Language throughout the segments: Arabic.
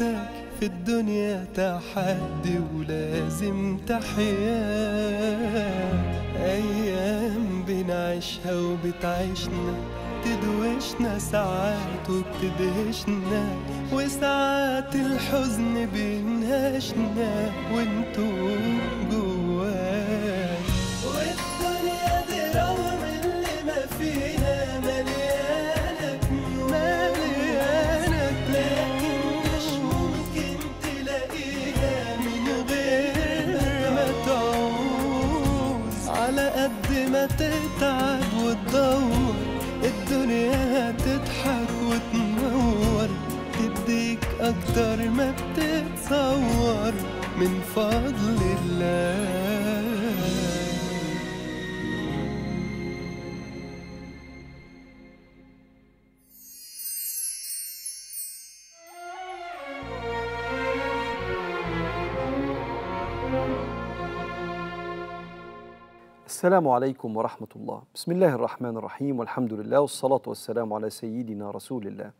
حياتك في الدنيا تحدي ولازم تحياه أيام بنعيشها وبتعيشنا تدوشنا ساعات وبتدهشنا وساعات الحزن بينهشنا وانتو جوا بفضل الله السلام عليكم ورحمة الله بسم الله الرحمن الرحيم والحمد لله والصلاة والسلام على سيدنا رسول الله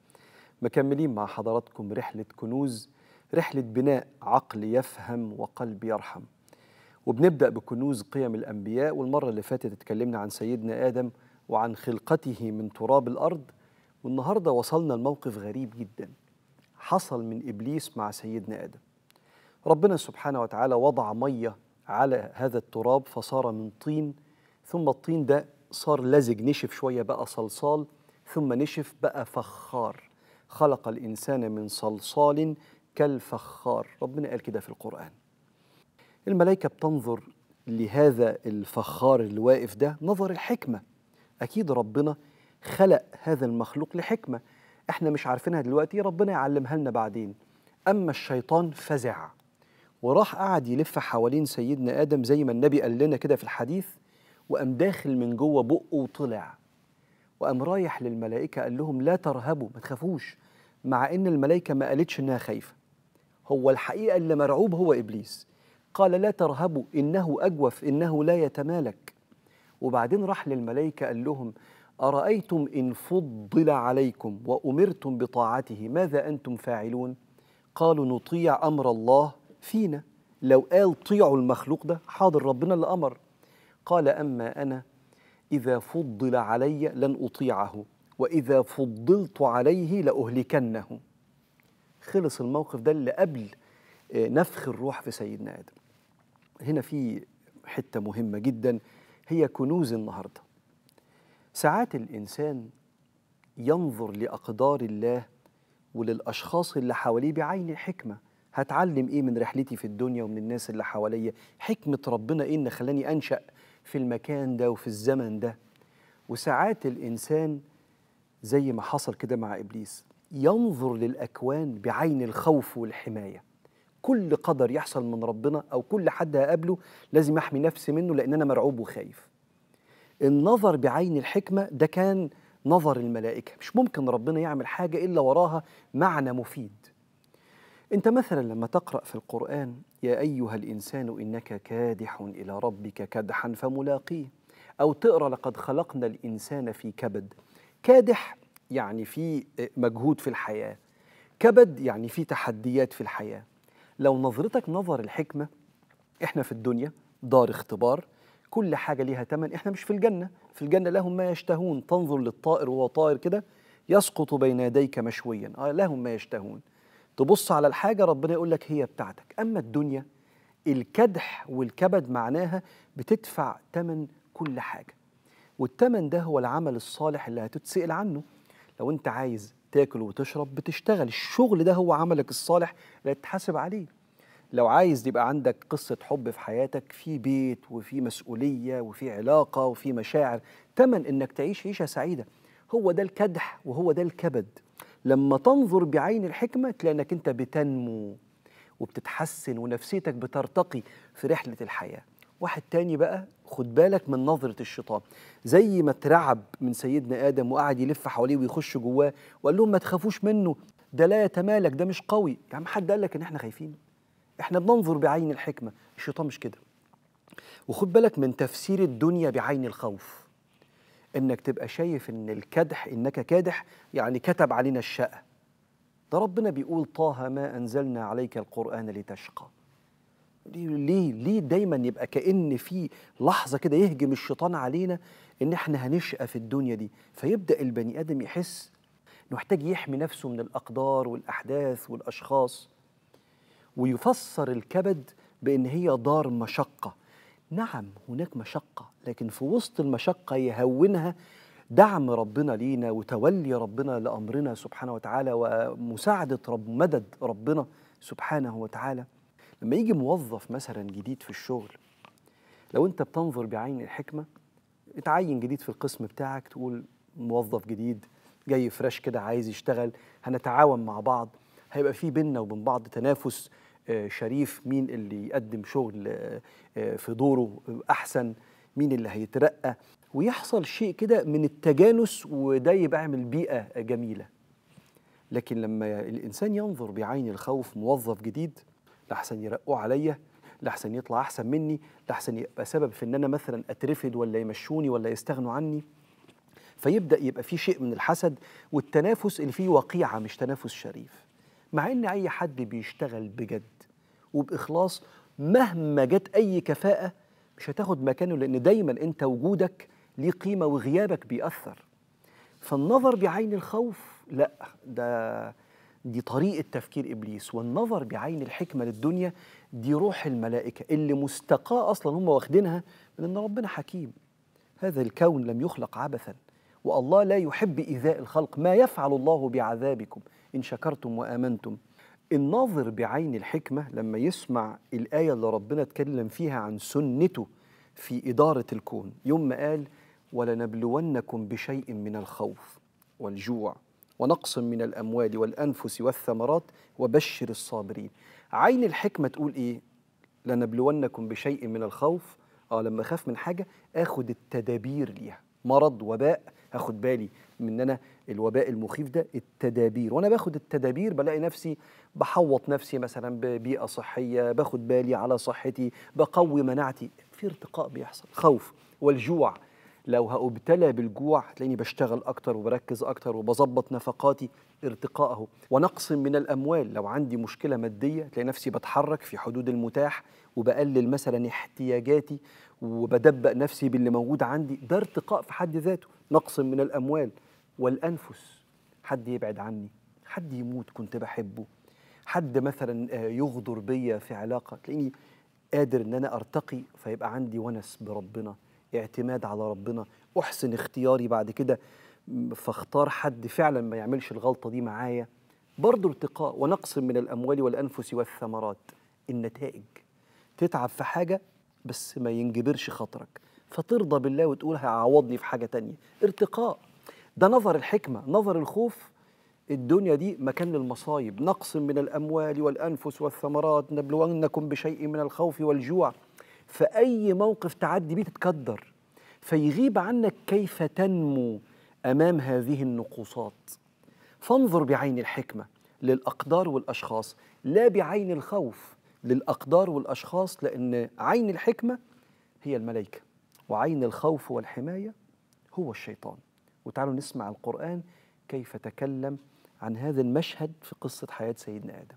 مكملين مع حضراتكم رحلة كنوز رحلة بناء عقل يفهم وقلب يرحم وبنبدأ بكنوز قيم الأنبياء والمرة اللي فاتت اتكلمنا عن سيدنا آدم وعن خلقته من تراب الأرض والنهاردة وصلنا لموقف غريب جدا حصل من إبليس مع سيدنا آدم ربنا سبحانه وتعالى وضع مية على هذا التراب فصار من طين ثم الطين ده صار لزج نشف شوية بقى صلصال ثم نشف بقى فخار خلق الإنسان من صلصال كالفخار ربنا قال كده في القرآن الملائكة بتنظر لهذا الفخار اللي واقف ده نظر الحكمة أكيد ربنا خلق هذا المخلوق لحكمة احنا مش عارفينها دلوقتي ربنا يعلمها لنا بعدين أما الشيطان فزع وراح قعد يلف حوالين سيدنا آدم زي ما النبي قال لنا كده في الحديث وقام داخل من جوه بقه وطلع وقام رايح للملائكة قال لهم لا ترهبوا ما تخافوش مع إن الملائكة ما قالتش إنها خايفة هو الحقيقة اللي مرعوب هو إبليس قال لا ترهبوا إنه أجوف إنه لا يتمالك وبعدين راح للملائكة قال لهم أرأيتم إن فضل عليكم وأمرتم بطاعته ماذا أنتم فاعلون قالوا نطيع أمر الله فينا لو قال طيعوا المخلوق ده حاضر ربنا اللي أمر قال أما أنا إذا فضل علي لن أطيعه وإذا فضلت عليه لأهلكنه خلص الموقف ده اللي قبل آه، نفخ الروح في سيدنا آدم هنا في حتة مهمة جدا هي كنوز النهاردة ساعات الإنسان ينظر لأقدار الله وللأشخاص اللي حواليه بعين الحكمة هتعلم إيه من رحلتي في الدنيا ومن الناس اللي حواليا حكمة ربنا إيه إن خلاني أنشأ في المكان ده وفي الزمن ده وساعات الإنسان زي ما حصل كده مع إبليس ينظر للأكوان بعين الخوف والحماية كل قدر يحصل من ربنا أو كل حد هقابله لازم أحمي نفسي منه لأن أنا مرعوب وخايف النظر بعين الحكمة ده كان نظر الملائكة مش ممكن ربنا يعمل حاجة إلا وراها معنى مفيد أنت مثلا لما تقرأ في القرآن يا أيها الإنسان إنك كادح إلى ربك كدحا فملاقيه أو تقرأ لقد خلقنا الإنسان في كبد كادح يعني في آه، مجهود في الحياه كبد يعني في تحديات في الحياه لو نظرتك نظر الحكمه احنا في الدنيا دار اختبار كل حاجه ليها ثمن احنا مش في الجنه في الجنه لهم ما يشتهون تنظر للطائر وهو طائر كده يسقط بين يديك مشويا آه لهم ما يشتهون تبص على الحاجه ربنا يقول لك هي بتاعتك اما الدنيا الكدح والكبد معناها بتدفع ثمن كل حاجه والثمن ده هو العمل الصالح اللي هتتسأل عنه لو انت عايز تاكل وتشرب بتشتغل الشغل ده هو عملك الصالح اللي تتحاسب عليه لو عايز يبقى عندك قصة حب في حياتك في بيت وفي مسؤولية وفي علاقة وفي مشاعر تمن إنك تعيش عيشة سعيدة هو ده الكدح وهو ده الكبد لما تنظر بعين الحكمة تلاقي إنك أنت بتنمو وبتتحسن ونفسيتك بترتقي في رحلة الحياة واحد تاني بقى خد بالك من نظرة الشيطان زي ما اترعب من سيدنا آدم وقعد يلف حواليه ويخش جواه وقال لهم ما تخافوش منه ده لا يتمالك ده مش قوي يا عم حد قال لك ان احنا خايفين احنا بننظر بعين الحكمة الشيطان مش كده وخد بالك من تفسير الدنيا بعين الخوف انك تبقى شايف ان الكدح انك كادح يعني كتب علينا الشقة ده ربنا بيقول طه ما أنزلنا عليك القرآن لتشقى ليه ليه دايما يبقى كأن في لحظة كده يهجم الشيطان علينا إن إحنا هنشقى في الدنيا دي فيبدأ البني آدم يحس إنه محتاج يحمي نفسه من الأقدار والأحداث والأشخاص ويفسر الكبد بإن هي دار مشقة نعم هناك مشقة لكن في وسط المشقة يهونها دعم ربنا لينا وتولي ربنا لأمرنا سبحانه وتعالى ومساعدة رب مدد ربنا سبحانه وتعالى لما يجي موظف مثلا جديد في الشغل لو انت بتنظر بعين الحكمه اتعين جديد في القسم بتاعك تقول موظف جديد جاي فريش كده عايز يشتغل هنتعاون مع بعض هيبقى في بيننا وبين بعض تنافس آه، شريف مين اللي يقدم شغل آه، آه، في دوره احسن مين اللي هيترقى ويحصل شيء كده من التجانس وده يبقى يعمل بيئه جميله لكن لما الانسان ينظر بعين الخوف موظف جديد لحسن يرقوا عليا لحسن يطلع احسن مني لحسن يبقى سبب في ان انا مثلا اترفد ولا يمشوني ولا يستغنوا عني فيبدا يبقى في شيء من الحسد والتنافس اللي فيه وقيعه مش تنافس شريف مع ان اي حد بيشتغل بجد وباخلاص مهما جت اي كفاءه مش هتاخد مكانه لان دايما انت وجودك ليه قيمه وغيابك بيأثر فالنظر بعين الخوف لا ده دي طريقة تفكير إبليس والنظر بعين الحكمة للدنيا دي روح الملائكة اللي مستقاة أصلا هم واخدينها من أن ربنا حكيم هذا الكون لم يخلق عبثا والله لا يحب إيذاء الخلق ما يفعل الله بعذابكم إن شكرتم وآمنتم الناظر بعين الحكمة لما يسمع الآية اللي ربنا اتكلم فيها عن سنته في إدارة الكون يوم ما قال ولنبلونكم بشيء من الخوف والجوع ونقص من الأموال والأنفس والثمرات وبشر الصابرين عين الحكمة تقول إيه؟ لنبلونكم بشيء من الخوف اه لما اخاف من حاجه اخد التدابير ليها مرض وباء أخذ بالي من انا الوباء المخيف ده التدابير وانا باخد التدابير بلاقي نفسي بحوط نفسي مثلا ببيئه صحيه باخد بالي على صحتي بقوي مناعتي في ارتقاء بيحصل خوف والجوع لو هأبتلى بالجوع هتلاقيني بشتغل أكتر وبركز أكتر وبظبط نفقاتي ارتقائه ونقص من الأموال لو عندي مشكلة مادية تلاقي نفسي بتحرك في حدود المتاح وبقلل مثلا احتياجاتي وبدبق نفسي باللي موجود عندي ده ارتقاء في حد ذاته نقص من الأموال والأنفس حد يبعد عني حد يموت كنت بحبه حد مثلا آه، يغدر بيا في علاقة تلاقيني قادر ان انا ارتقي فيبقى عندي ونس بربنا اعتماد على ربنا احسن اختياري بعد كده فاختار حد فعلا ما يعملش الغلطه دي معايا برضه ارتقاء ونقص من الاموال والانفس والثمرات النتائج تتعب في حاجه بس ما ينجبرش خاطرك فترضى بالله وتقول هيعوضني في حاجه تانية ارتقاء ده نظر الحكمه نظر الخوف الدنيا دي مكان للمصايب نقص من الاموال والانفس والثمرات نبلونكم بشيء من الخوف والجوع في أي موقف تعدي بيه تتكدر فيغيب عنك كيف تنمو أمام هذه النقوصات فانظر بعين الحكمة للأقدار والأشخاص لا بعين الخوف للأقدار والأشخاص لأن عين الحكمة هي الملائكة وعين الخوف والحماية هو الشيطان وتعالوا نسمع القرآن كيف تكلم عن هذا المشهد في قصة حياة سيدنا آدم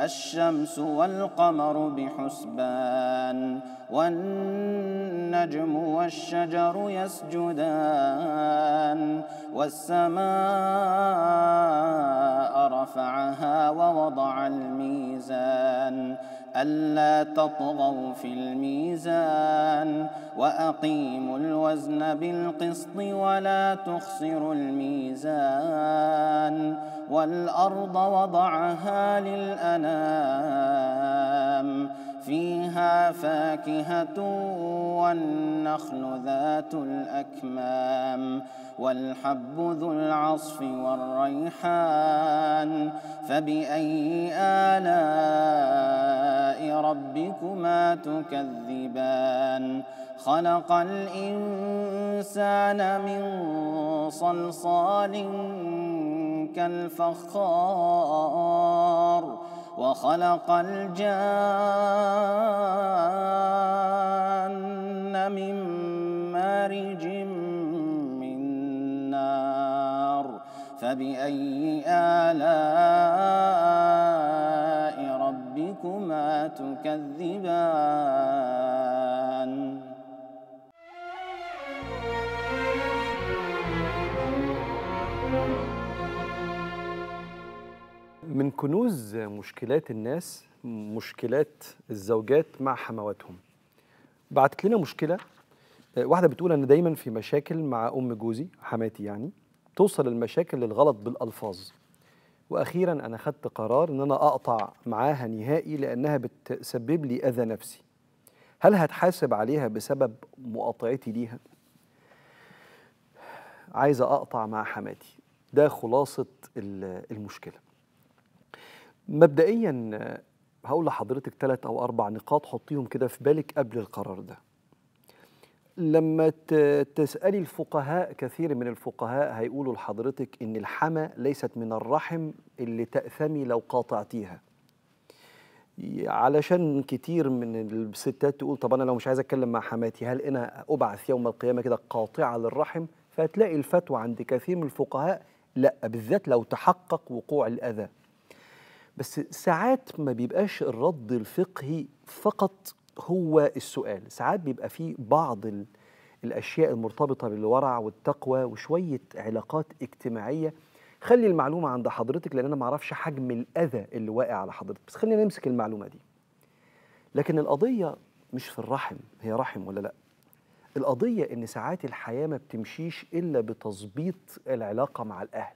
الشمس والقمر بحسبان والنجم والشجر يسجدان والسماء رفعها ووضع الميزان ألا تطغوا في الميزان وأقيموا الوزن بالقسط ولا تخسروا الميزان والأرض وضعها للأنام فيها فاكهة والنخل ذات الأكمام والحب ذو العصف والريحان فبأي آلاء ربكما تكذبان خلق الإنسان من صلصال كالفخار وخلق الجان من مارج من نار فبأي آلاء ربكما تكذبان thank you من كنوز مشكلات الناس مشكلات الزوجات مع حمواتهم بعتت لنا مشكله آه، واحده بتقول انا دايما في مشاكل مع ام جوزي حماتي يعني توصل المشاكل للغلط بالالفاظ واخيرا انا خدت قرار ان انا اقطع معاها نهائي لانها بتسبب لي اذى نفسي هل هتحاسب عليها بسبب مقاطعتي ليها عايزه اقطع مع حماتي ده خلاصه المشكله مبدئيا هقول لحضرتك ثلاث او اربع نقاط حطيهم كده في بالك قبل القرار ده لما تسالي الفقهاء كثير من الفقهاء هيقولوا لحضرتك ان الحمى ليست من الرحم اللي تاثمي لو قاطعتيها علشان كتير من الستات تقول طب انا لو مش عايز اتكلم مع حماتي هل انا ابعث يوم القيامه كده قاطعه للرحم فهتلاقي الفتوى عند كثير من الفقهاء لا بالذات لو تحقق وقوع الاذى بس ساعات ما بيبقاش الرد الفقهي فقط هو السؤال ساعات بيبقى فيه بعض ال... الأشياء المرتبطة بالورع والتقوى وشوية علاقات اجتماعية خلي المعلومة عند حضرتك لأن أنا معرفش حجم الأذى اللي واقع على حضرتك بس خلينا نمسك المعلومة دي لكن القضية مش في الرحم هي رحم ولا لأ القضية إن ساعات الحياة ما بتمشيش إلا بتظبيط العلاقة مع الأهل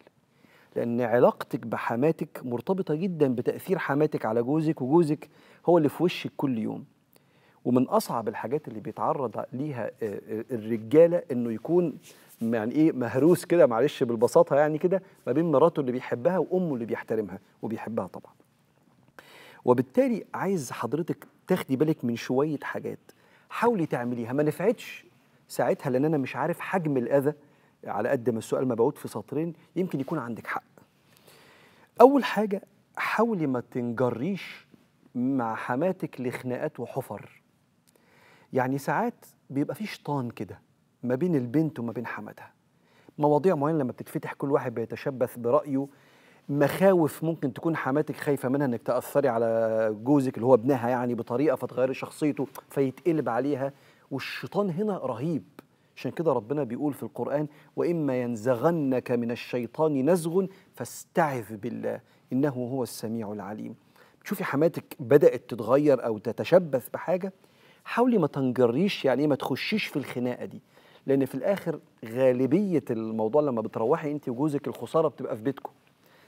لأن علاقتك بحماتك مرتبطة جدا بتأثير حماتك على جوزك وجوزك هو اللي في وشك كل يوم ومن أصعب الحاجات اللي بيتعرض ليها آه، آه، الرجالة إنه يكون يعني إيه مهروس كده معلش بالبساطة يعني كده ما بين مراته اللي بيحبها وأمه اللي بيحترمها وبيحبها طبعا وبالتالي عايز حضرتك تاخدي بالك من شوية حاجات حاولي تعمليها ما نفعتش ساعتها لأن أنا مش عارف حجم الأذى على قد ما السؤال مبعوت في سطرين يمكن يكون عندك حق اول حاجه حاولي ما تنجريش مع حماتك لخناقات وحفر يعني ساعات بيبقى في شيطان كده ما بين البنت وما بين حماتها مواضيع معينه لما بتتفتح كل واحد بيتشبث برايه مخاوف ممكن تكون حماتك خايفه منها انك تاثري على جوزك اللي هو ابنها يعني بطريقه فتغيري شخصيته فيتقلب عليها والشيطان هنا رهيب عشان كده ربنا بيقول في القرآن وإما ينزغنك من الشيطان نزغ فاستعذ بالله إنه هو السميع العليم تشوفي حماتك بدأت تتغير أو تتشبث بحاجة حاولي ما تنجريش يعني إيه ما تخشيش في الخناقة دي لأن في الآخر غالبية الموضوع لما بتروحي أنت وجوزك الخسارة بتبقى في بيتكم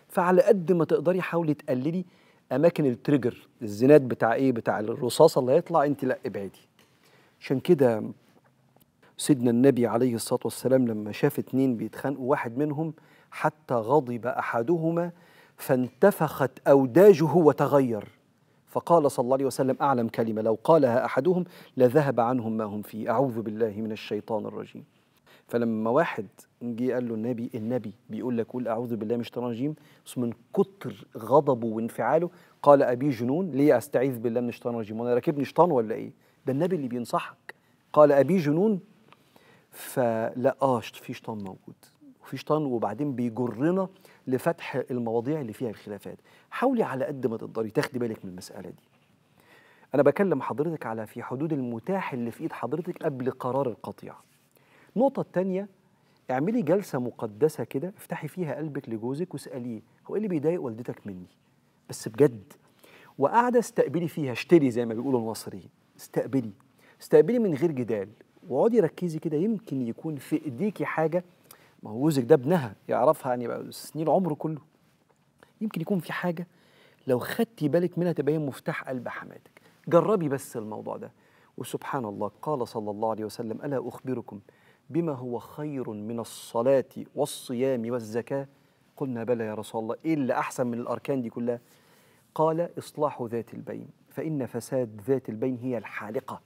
فعلى قد ما تقدري حاولي تقللي اماكن التريجر الزناد بتاع ايه بتاع الرصاصه اللي هيطلع انت لا ابعدي عشان كده سيدنا النبي عليه الصلاة والسلام لما شاف اتنين بيتخانقوا واحد منهم حتى غضب أحدهما فانتفخت أوداجه وتغير فقال صلى الله عليه وسلم أعلم كلمة لو قالها أحدهم لذهب عنهم ما هم فيه أعوذ بالله من الشيطان الرجيم فلما واحد جه قال له النبي النبي بيقول لك قول اعوذ بالله من الشيطان الرجيم بس من كتر غضبه وانفعاله قال ابي جنون ليه استعيذ بالله من الشيطان الرجيم وانا راكبني شيطان ولا ايه ده النبي اللي بينصحك قال ابي جنون فلا اه في شيطان موجود وفي شيطان وبعدين بيجرنا لفتح المواضيع اللي فيها الخلافات حاولي على قد ما تقدري تاخدي بالك من المساله دي انا بكلم حضرتك على في حدود المتاح اللي في ايد حضرتك قبل قرار القطيع النقطه الثانيه اعملي جلسه مقدسه كده افتحي فيها قلبك لجوزك واساليه هو ايه اللي بيضايق والدتك مني بس بجد وقاعده استقبلي فيها اشتري زي ما بيقولوا المصريين استقبلي استقبلي من غير جدال واقعدي ركزي كده يمكن يكون في ايديكي حاجه ما هو جوزك ده ابنها يعرفها يعني بقى سنين عمره كله يمكن يكون في حاجه لو خدتي بالك منها تبقى هي مفتاح قلب حماتك جربي بس الموضوع ده وسبحان الله قال صلى الله عليه وسلم الا اخبركم بما هو خير من الصلاه والصيام والزكاه قلنا بلى يا رسول الله ايه اللي احسن من الاركان دي كلها قال اصلاح ذات البين فان فساد ذات البين هي الحالقه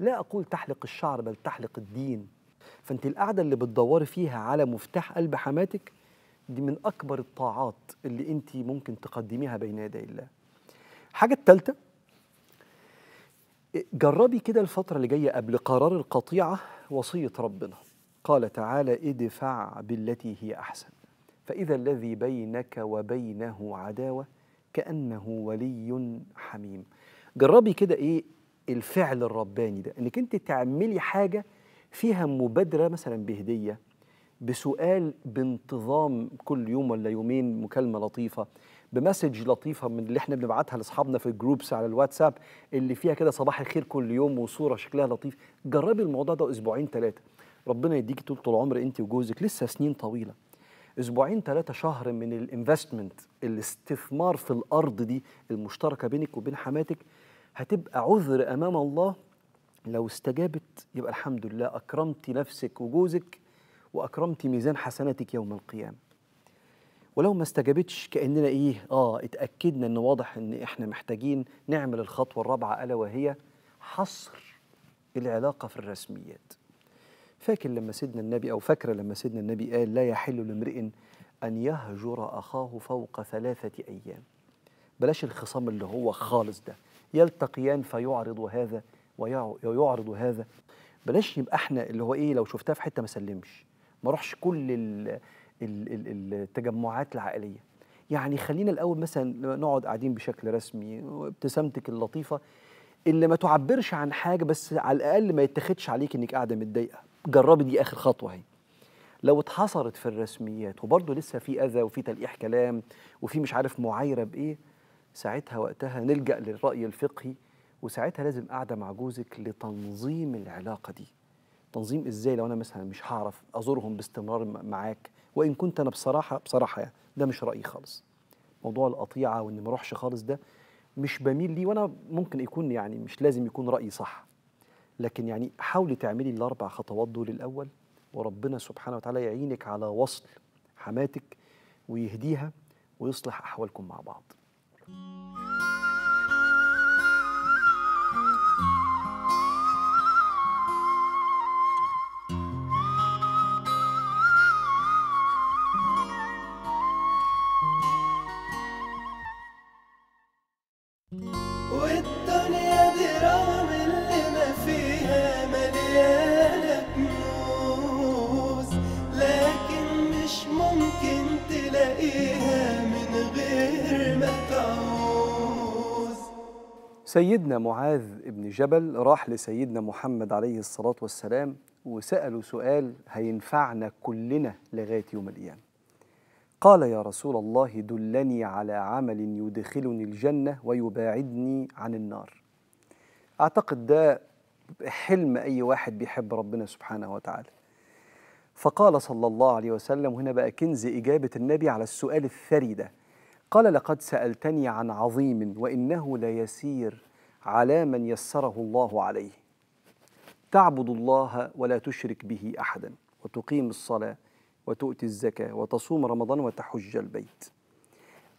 لا أقول تحلق الشعر بل تحلق الدين فأنت القعدة اللي بتدوري فيها على مفتاح قلب حماتك دي من أكبر الطاعات اللي أنت ممكن تقدميها بين يدي الله الحاجة الثالثة جربي كده الفترة اللي جاية قبل قرار القطيعة وصية ربنا قال تعالى ادفع بالتي هي أحسن فإذا الذي بينك وبينه عداوة كأنه ولي حميم جربي كده إيه الفعل الرباني ده انك انت تعملي حاجه فيها مبادره مثلا بهديه بسؤال بانتظام كل يوم ولا يومين مكالمه لطيفه بمسج لطيفه من اللي احنا بنبعتها لاصحابنا في الجروبس على الواتساب اللي فيها كده صباح الخير كل يوم وصوره شكلها لطيف جربي الموضوع ده اسبوعين ثلاثه ربنا يديكي طول طول عمر انت وجوزك لسه سنين طويله اسبوعين ثلاثه شهر من الانفستمنت الاستثمار في الارض دي المشتركه بينك وبين حماتك هتبقى عذر امام الله لو استجابت يبقى الحمد لله اكرمت نفسك وجوزك واكرمت ميزان حسناتك يوم القيامه ولو ما استجابتش كاننا ايه اه اتاكدنا ان واضح ان احنا محتاجين نعمل الخطوه الرابعه الا وهي حصر العلاقه في الرسميات فاكر لما سيدنا النبي او فاكره لما سيدنا النبي قال لا يحل لامرئ ان يهجر اخاه فوق ثلاثه ايام بلاش الخصام اللي هو خالص ده يلتقيان فيعرض هذا ويعرض هذا بلاش يبقى احنا اللي هو ايه لو شفتها في حته ما سلمش ما اروحش كل التجمعات العائليه يعني خلينا الاول مثلا نقعد قاعدين بشكل رسمي وابتسامتك اللطيفه اللي ما تعبرش عن حاجه بس على الاقل ما يتاخدش عليك انك قاعده متضايقه جربي دي اخر خطوه اهي لو اتحصرت في الرسميات وبرضه لسه في اذى وفي تلقيح كلام وفي مش عارف معايره بايه ساعتها وقتها نلجأ للرأي الفقهي وساعتها لازم قاعدة مع جوزك لتنظيم العلاقة دي تنظيم إزاي لو أنا مثلا مش هعرف أزورهم باستمرار معاك وإن كنت أنا بصراحة بصراحة يعني ده مش رأيي خالص موضوع القطيعة وإن ما أروحش خالص ده مش بميل ليه وأنا ممكن يكون يعني مش لازم يكون رأيي صح لكن يعني حاولي تعملي الأربع خطوات دول الأول وربنا سبحانه وتعالى يعينك على وصل حماتك ويهديها ويصلح أحوالكم مع بعض Música سيدنا معاذ بن جبل راح لسيدنا محمد عليه الصلاة والسلام وسأله سؤال هينفعنا كلنا لغاية يوم القيامة قال يا رسول الله دلني على عمل يدخلني الجنة ويباعدني عن النار أعتقد ده حلم أي واحد بيحب ربنا سبحانه وتعالى فقال صلى الله عليه وسلم هنا بقى كنز إجابة النبي على السؤال الثري ده قال لقد سألتني عن عظيم وإنه ليسير على من يسره الله عليه تعبد الله ولا تشرك به أحدا وتقيم الصلاة وتؤتي الزكاة وتصوم رمضان وتحج البيت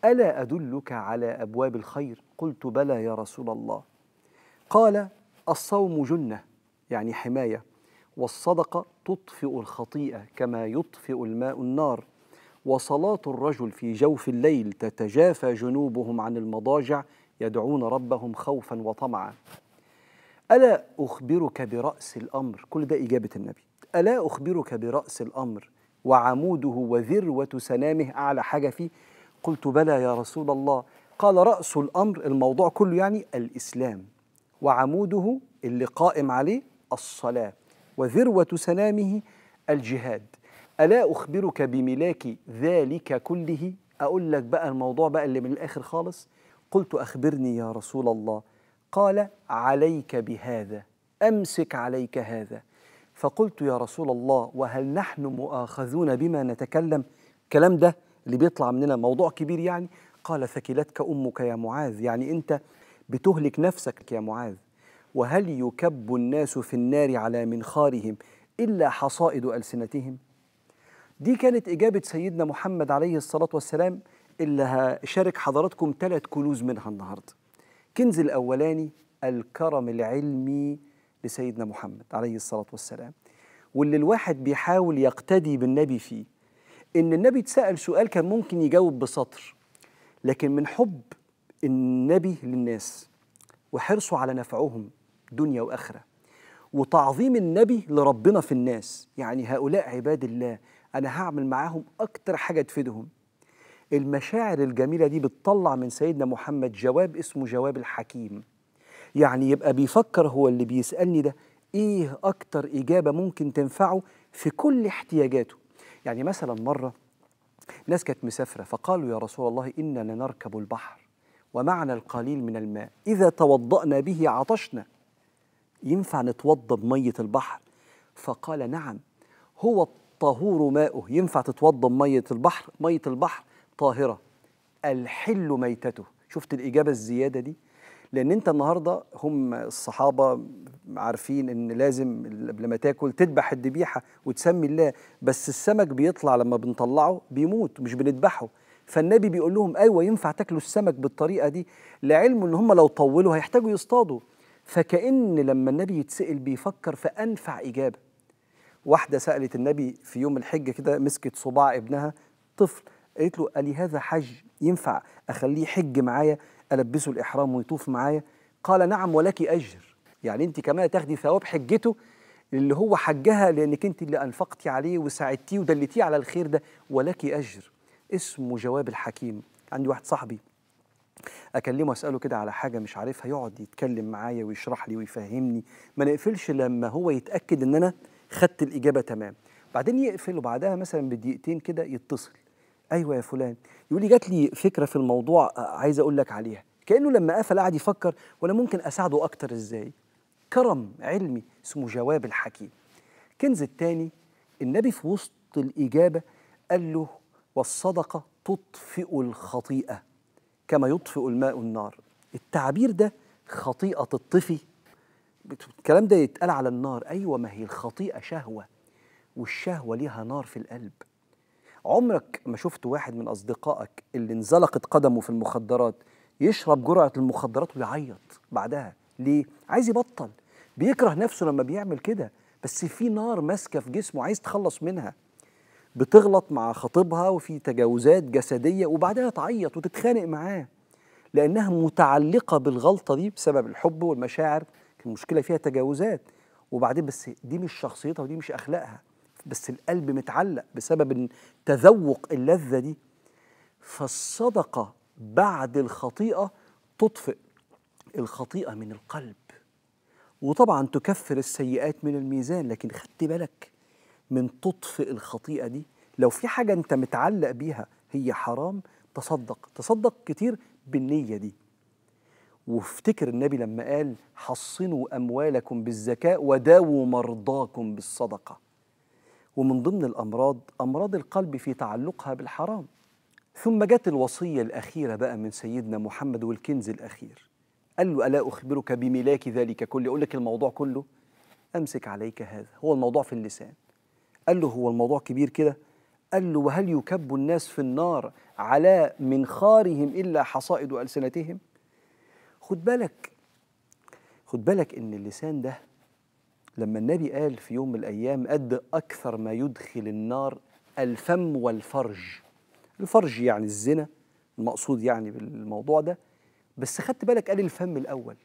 ألا أدلك على أبواب الخير قلت بلى يا رسول الله قال الصوم جنة يعني حماية والصدقة تطفئ الخطيئة كما يطفئ الماء النار وصلاة الرجل في جوف الليل تتجافى جنوبهم عن المضاجع يدعون ربهم خوفا وطمعا ألا أخبرك برأس الأمر كل ده إجابة النبي ألا أخبرك برأس الأمر وعموده وذروة سنامه أعلى حاجة فيه قلت بلى يا رسول الله قال رأس الأمر الموضوع كله يعني الإسلام وعموده اللي قائم عليه الصلاة وذروة سنامه الجهاد ألا أخبرك بملاك ذلك كله أقول لك بقى الموضوع بقى اللي من الآخر خالص قلت أخبرني يا رسول الله قال عليك بهذا أمسك عليك هذا فقلت يا رسول الله وهل نحن مؤاخذون بما نتكلم الكلام ده اللي بيطلع مننا موضوع كبير يعني قال ثكلتك أمك يا معاذ يعني أنت بتهلك نفسك يا معاذ وهل يكب الناس في النار على منخارهم إلا حصائد ألسنتهم دي كانت إجابة سيدنا محمد عليه الصلاة والسلام اللي هشارك حضراتكم ثلاث كنوز منها النهاردة كنز الأولاني الكرم العلمي لسيدنا محمد عليه الصلاة والسلام واللي الواحد بيحاول يقتدي بالنبي فيه إن النبي اتسأل سؤال كان ممكن يجاوب بسطر لكن من حب النبي للناس وحرصه على نفعهم دنيا وآخرة وتعظيم النبي لربنا في الناس يعني هؤلاء عباد الله انا هعمل معاهم اكتر حاجه تفيدهم المشاعر الجميله دي بتطلع من سيدنا محمد جواب اسمه جواب الحكيم يعني يبقى بيفكر هو اللي بيسالني ده ايه اكتر اجابه ممكن تنفعه في كل احتياجاته يعني مثلا مره ناس كانت مسافره فقالوا يا رسول الله اننا نركب البحر ومعنا القليل من الماء اذا توضانا به عطشنا ينفع نتوضا بميه البحر فقال نعم هو الطهور ماؤه ينفع تتوضى مية البحر مية البحر طاهرة الحل ميتته شفت الإجابة الزيادة دي لأن أنت النهاردة هم الصحابة عارفين أن لازم قبل ما تاكل تذبح الذبيحة وتسمي الله بس السمك بيطلع لما بنطلعه بيموت مش بنذبحه فالنبي بيقول لهم أيوة ينفع تاكلوا السمك بالطريقة دي لعلمه أن هم لو طولوا هيحتاجوا يصطادوا فكأن لما النبي يتسأل بيفكر في أنفع إجابة واحدة سألت النبي في يوم الحج كده مسكت صباع ابنها طفل قالت له ألي هذا حج ينفع أخليه حج معايا ألبسه الإحرام ويطوف معايا قال نعم ولك أجر يعني أنت كمان تاخدي ثواب حجته اللي هو حجها لأنك أنت اللي أنفقتي عليه وساعدتيه ودلتيه على الخير ده ولك أجر اسمه جواب الحكيم عندي واحد صاحبي اكلمه اساله كده على حاجه مش عارفها يقعد يتكلم معايا ويشرح لي ويفهمني ما نقفلش لما هو يتاكد ان انا خدت الاجابه تمام بعدين يقفل وبعدها مثلا بدقيقتين كده يتصل ايوه يا فلان يقول لي جات لي فكره في الموضوع آه، عايز اقول لك عليها كانه لما قفل قعد يفكر ولا ممكن اساعده اكتر ازاي كرم علمي اسمه جواب الحكيم كنز التاني النبي في وسط الاجابه قال له والصدقه تطفئ الخطيئه كما يطفئ الماء النار التعبير ده خطيئه تطفي الكلام ده يتقال على النار ايوه ما هي الخطيئه شهوه والشهوه ليها نار في القلب عمرك ما شفت واحد من اصدقائك اللي انزلقت قدمه في المخدرات يشرب جرعه المخدرات ويعيط بعدها ليه عايز يبطل بيكره نفسه لما بيعمل كده بس في نار ماسكه في جسمه عايز تخلص منها بتغلط مع خطيبها وفي تجاوزات جسديه وبعدها تعيط وتتخانق معاه لانها متعلقه بالغلطه دي بسبب الحب والمشاعر المشكله فيها تجاوزات وبعدين بس دي مش شخصيتها ودي مش اخلاقها بس القلب متعلق بسبب تذوق اللذه دي فالصدقه بعد الخطيئه تطفئ الخطيئه من القلب وطبعا تكفر السيئات من الميزان لكن خدت بالك من تطفئ الخطيئه دي لو في حاجه انت متعلق بيها هي حرام تصدق تصدق كتير بالنيه دي وافتكر النبي لما قال حصنوا أموالكم بالزكاة وداووا مرضاكم بالصدقة ومن ضمن الأمراض أمراض القلب في تعلقها بالحرام ثم جت الوصية الأخيرة بقى من سيدنا محمد والكنز الأخير قال له ألا أخبرك بملاك ذلك كله يقول لك الموضوع كله أمسك عليك هذا هو الموضوع في اللسان قال له هو الموضوع كبير كده قال له وهل يكب الناس في النار على منخارهم إلا حصائد ألسنتهم خد بالك خد بالك ان اللسان ده لما النبي قال في يوم من الايام قد اكثر ما يدخل النار الفم والفرج الفرج يعني الزنا المقصود يعني بالموضوع ده بس خدت بالك قال الفم الاول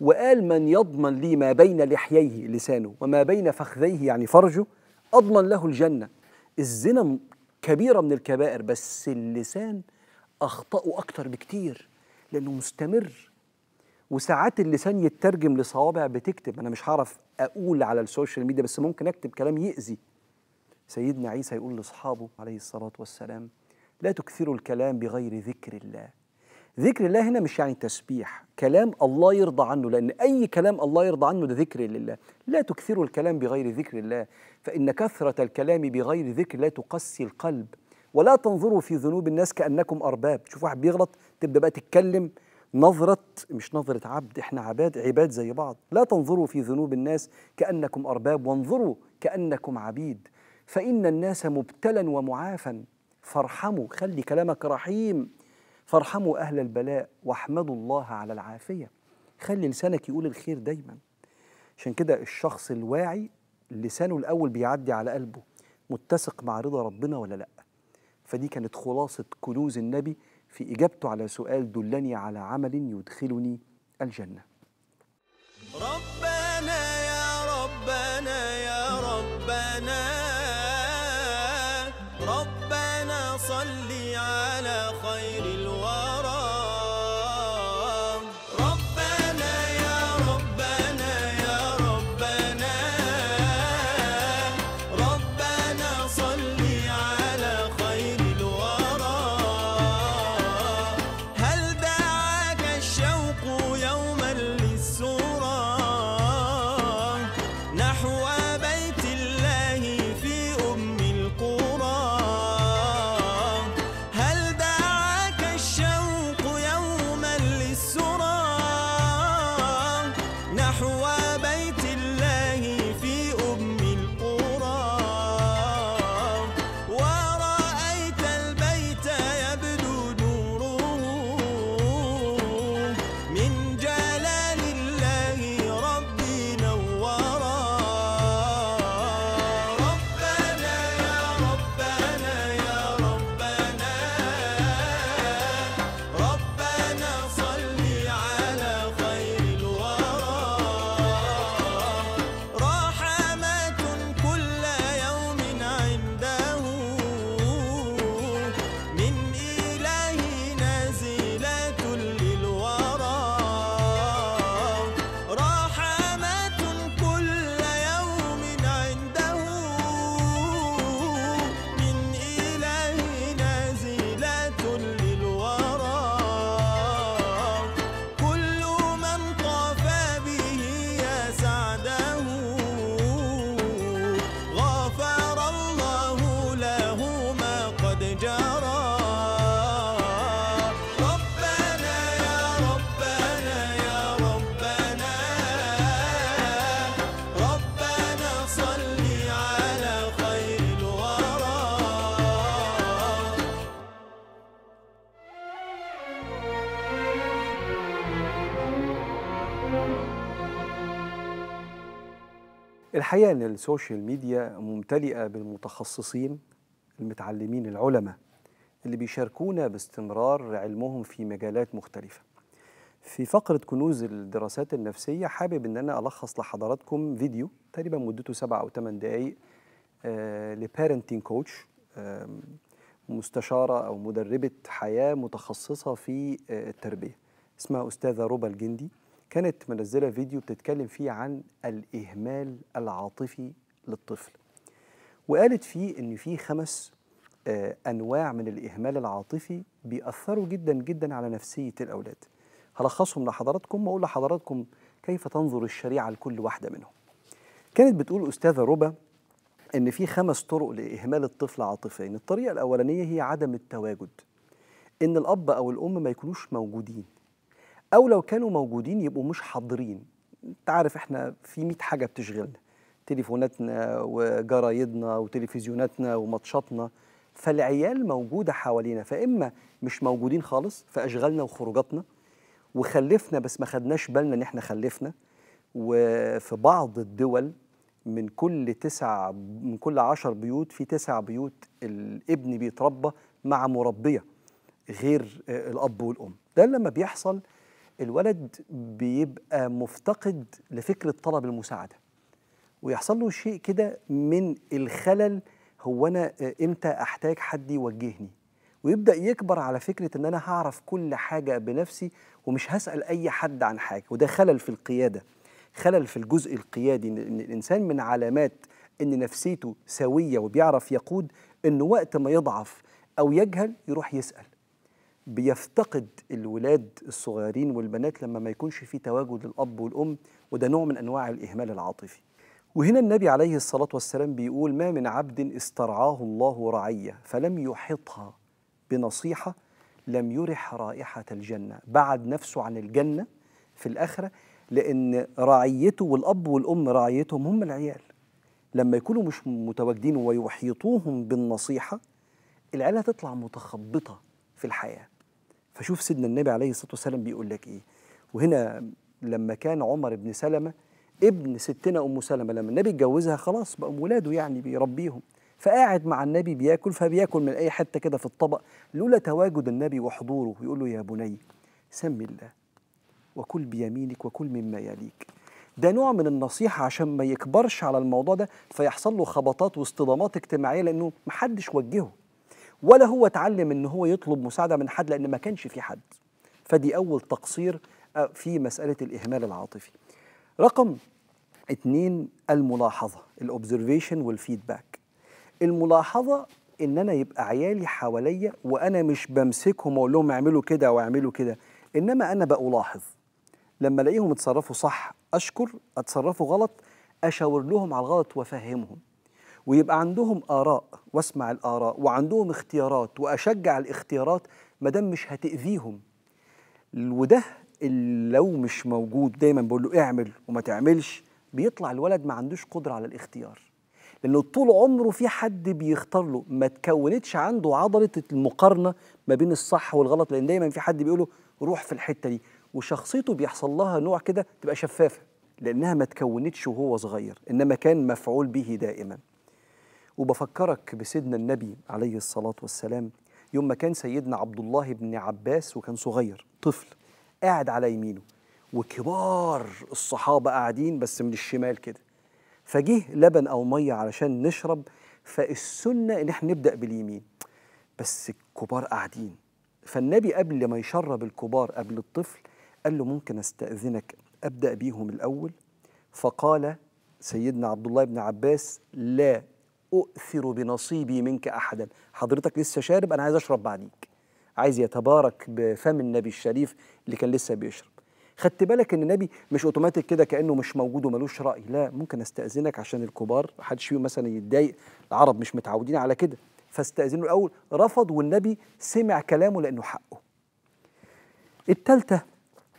وقال من يضمن لي ما بين لحييه لسانه وما بين فخذيه يعني فرجه اضمن له الجنه الزنا كبيره من الكبائر بس اللسان اخطاه اكتر بكتير لانه مستمر وساعات اللسان يترجم لصوابع بتكتب انا مش هعرف اقول على السوشيال ميديا بس ممكن اكتب كلام يأذي سيدنا عيسى يقول لاصحابه عليه الصلاه والسلام لا تكثروا الكلام بغير ذكر الله ذكر الله هنا مش يعني تسبيح كلام الله يرضى عنه لأن أي كلام الله يرضى عنه ده ذكر لله لا تكثروا الكلام بغير ذكر الله فإن كثرة الكلام بغير ذكر الله تقسي القلب ولا تنظروا في ذنوب الناس كأنكم أرباب شوف واحد بيغلط تبدأ بقى تتكلم نظرة مش نظرة عبد احنا عباد عباد زي بعض لا تنظروا في ذنوب الناس كأنكم أرباب وانظروا كأنكم عبيد فإن الناس مبتلا ومعافا فارحموا خلي كلامك رحيم فارحموا أهل البلاء واحمدوا الله على العافية خلي لسانك يقول الخير دايما عشان كده الشخص الواعي لسانه الأول بيعدي على قلبه متسق مع رضا ربنا ولا لأ فدي كانت خلاصة كنوز النبي في إجابته على سؤال دلني على عمل يدخلني الجنة ربنا يا ربنا يا ربنا ربنا صل الحقيقه ان السوشيال ميديا ممتلئه بالمتخصصين المتعلمين العلماء اللي بيشاركونا باستمرار علمهم في مجالات مختلفه في فقرة كنوز الدراسات النفسية حابب إن أنا ألخص لحضراتكم فيديو تقريبا مدته سبع أو ثمان دقايق آه، لبارنتين كوتش مستشارة أو مدربة حياة متخصصة في آه، التربية اسمها أستاذة روبا الجندي كانت منزله فيديو بتتكلم فيه عن الاهمال العاطفي للطفل وقالت فيه ان في خمس آه، انواع من الاهمال العاطفي بيأثروا جدا جدا على نفسيه الاولاد هلخصهم لحضراتكم واقول لحضراتكم كيف تنظر الشريعه لكل واحده منهم كانت بتقول استاذه ربا ان في خمس طرق لاهمال الطفل عاطفيا الطريقه الاولانيه هي عدم التواجد ان الاب او الام ما يكونوش موجودين او لو كانوا موجودين يبقوا مش حاضرين انت عارف احنا في 100 حاجه بتشغلنا تليفوناتنا وجرايدنا وتلفزيوناتنا وماتشاتنا فالعيال موجوده حوالينا فاما مش موجودين خالص اشغالنا وخروجاتنا وخلفنا بس ما خدناش بالنا ان احنا خلفنا وفي بعض الدول من كل تسع من كل عشر بيوت في تسع بيوت الابن بيتربى مع مربيه غير الاب والام ده لما بيحصل الولد بيبقى مفتقد لفكره طلب المساعده ويحصل له شيء كده من الخلل هو انا آه، امتى احتاج حد يوجهني ويبدا يكبر على فكره ان انا هعرف كل حاجه بنفسي ومش هسال اي حد عن حاجه وده خلل في القياده خلل في الجزء القيادي ان الانسان من علامات ان نفسيته سويه وبيعرف يقود انه وقت ما يضعف او يجهل يروح يسال بيفتقد الولاد الصغيرين والبنات لما ما يكونش في تواجد الأب والأم وده نوع من أنواع الإهمال العاطفي وهنا النبي عليه الصلاة والسلام بيقول ما من عبد استرعاه الله رعية فلم يحطها بنصيحة لم يرح رائحة الجنة بعد نفسه عن الجنة في الآخرة لأن رعيته والأب والأم رعيتهم هم العيال لما يكونوا مش متواجدين ويحيطوهم بالنصيحة العيال هتطلع متخبطة في الحياه فشوف سيدنا النبي عليه الصلاة والسلام بيقول لك إيه وهنا لما كان عمر بن سلمة ابن ستنا أم سلمة لما النبي اتجوزها خلاص بقى ولاده يعني بيربيهم فقاعد مع النبي بياكل فبياكل من أي حتة كده في الطبق لولا تواجد النبي وحضوره يقول له يا بني سمي الله وكل بيمينك وكل مما يليك ده نوع من النصيحة عشان ما يكبرش على الموضوع ده فيحصل له خبطات واصطدامات اجتماعية لأنه محدش وجهه ولا هو اتعلم ان هو يطلب مساعده من حد لان ما كانش في حد فدي اول تقصير آه، في مساله الاهمال العاطفي رقم اتنين الملاحظه الاوبزرفيشن والفيدباك الملاحظه ان انا يبقى عيالي حواليا وانا مش بمسكهم واقول لهم اعملوا كده واعملوا كده انما انا بلاحظ لما الاقيهم اتصرفوا صح اشكر اتصرفوا غلط اشاور لهم على الغلط وافهمهم ويبقى عندهم آراء واسمع الآراء وعندهم اختيارات وأشجع الاختيارات ما دام مش هتأذيهم وده لو مش موجود دايما بقول له اعمل وما تعملش بيطلع الولد ما عندوش قدرة على الاختيار لأنه طول عمره في حد بيختار له ما تكونتش عنده عضلة المقارنة ما بين الصح والغلط لأن دايما في حد بيقوله روح في الحتة دي وشخصيته بيحصل لها نوع كده تبقى شفافة لأنها ما تكونتش وهو صغير إنما كان مفعول به دائما وبفكرك بسيدنا النبي عليه الصلاة والسلام يوم ما كان سيدنا عبد الله بن عباس وكان صغير طفل قاعد على يمينه وكبار الصحابة قاعدين بس من الشمال كده فجه لبن أو مية علشان نشرب فالسنة إن احنا نبدأ باليمين بس الكبار قاعدين فالنبي قبل ما يشرب الكبار قبل الطفل قال له ممكن استأذنك أبدأ بيهم الأول فقال سيدنا عبد الله بن عباس لا أؤثر بنصيبي منك أحدا حضرتك لسه شارب أنا عايز أشرب بعديك عايز يتبارك بفم النبي الشريف اللي كان لسه بيشرب خدت بالك ان النبي مش اوتوماتيك كده كانه مش موجود وملوش راي لا ممكن استاذنك عشان الكبار محدش فيهم مثلا يتضايق العرب مش متعودين على كده فاستاذنه الاول رفض والنبي سمع كلامه لانه حقه الثالثه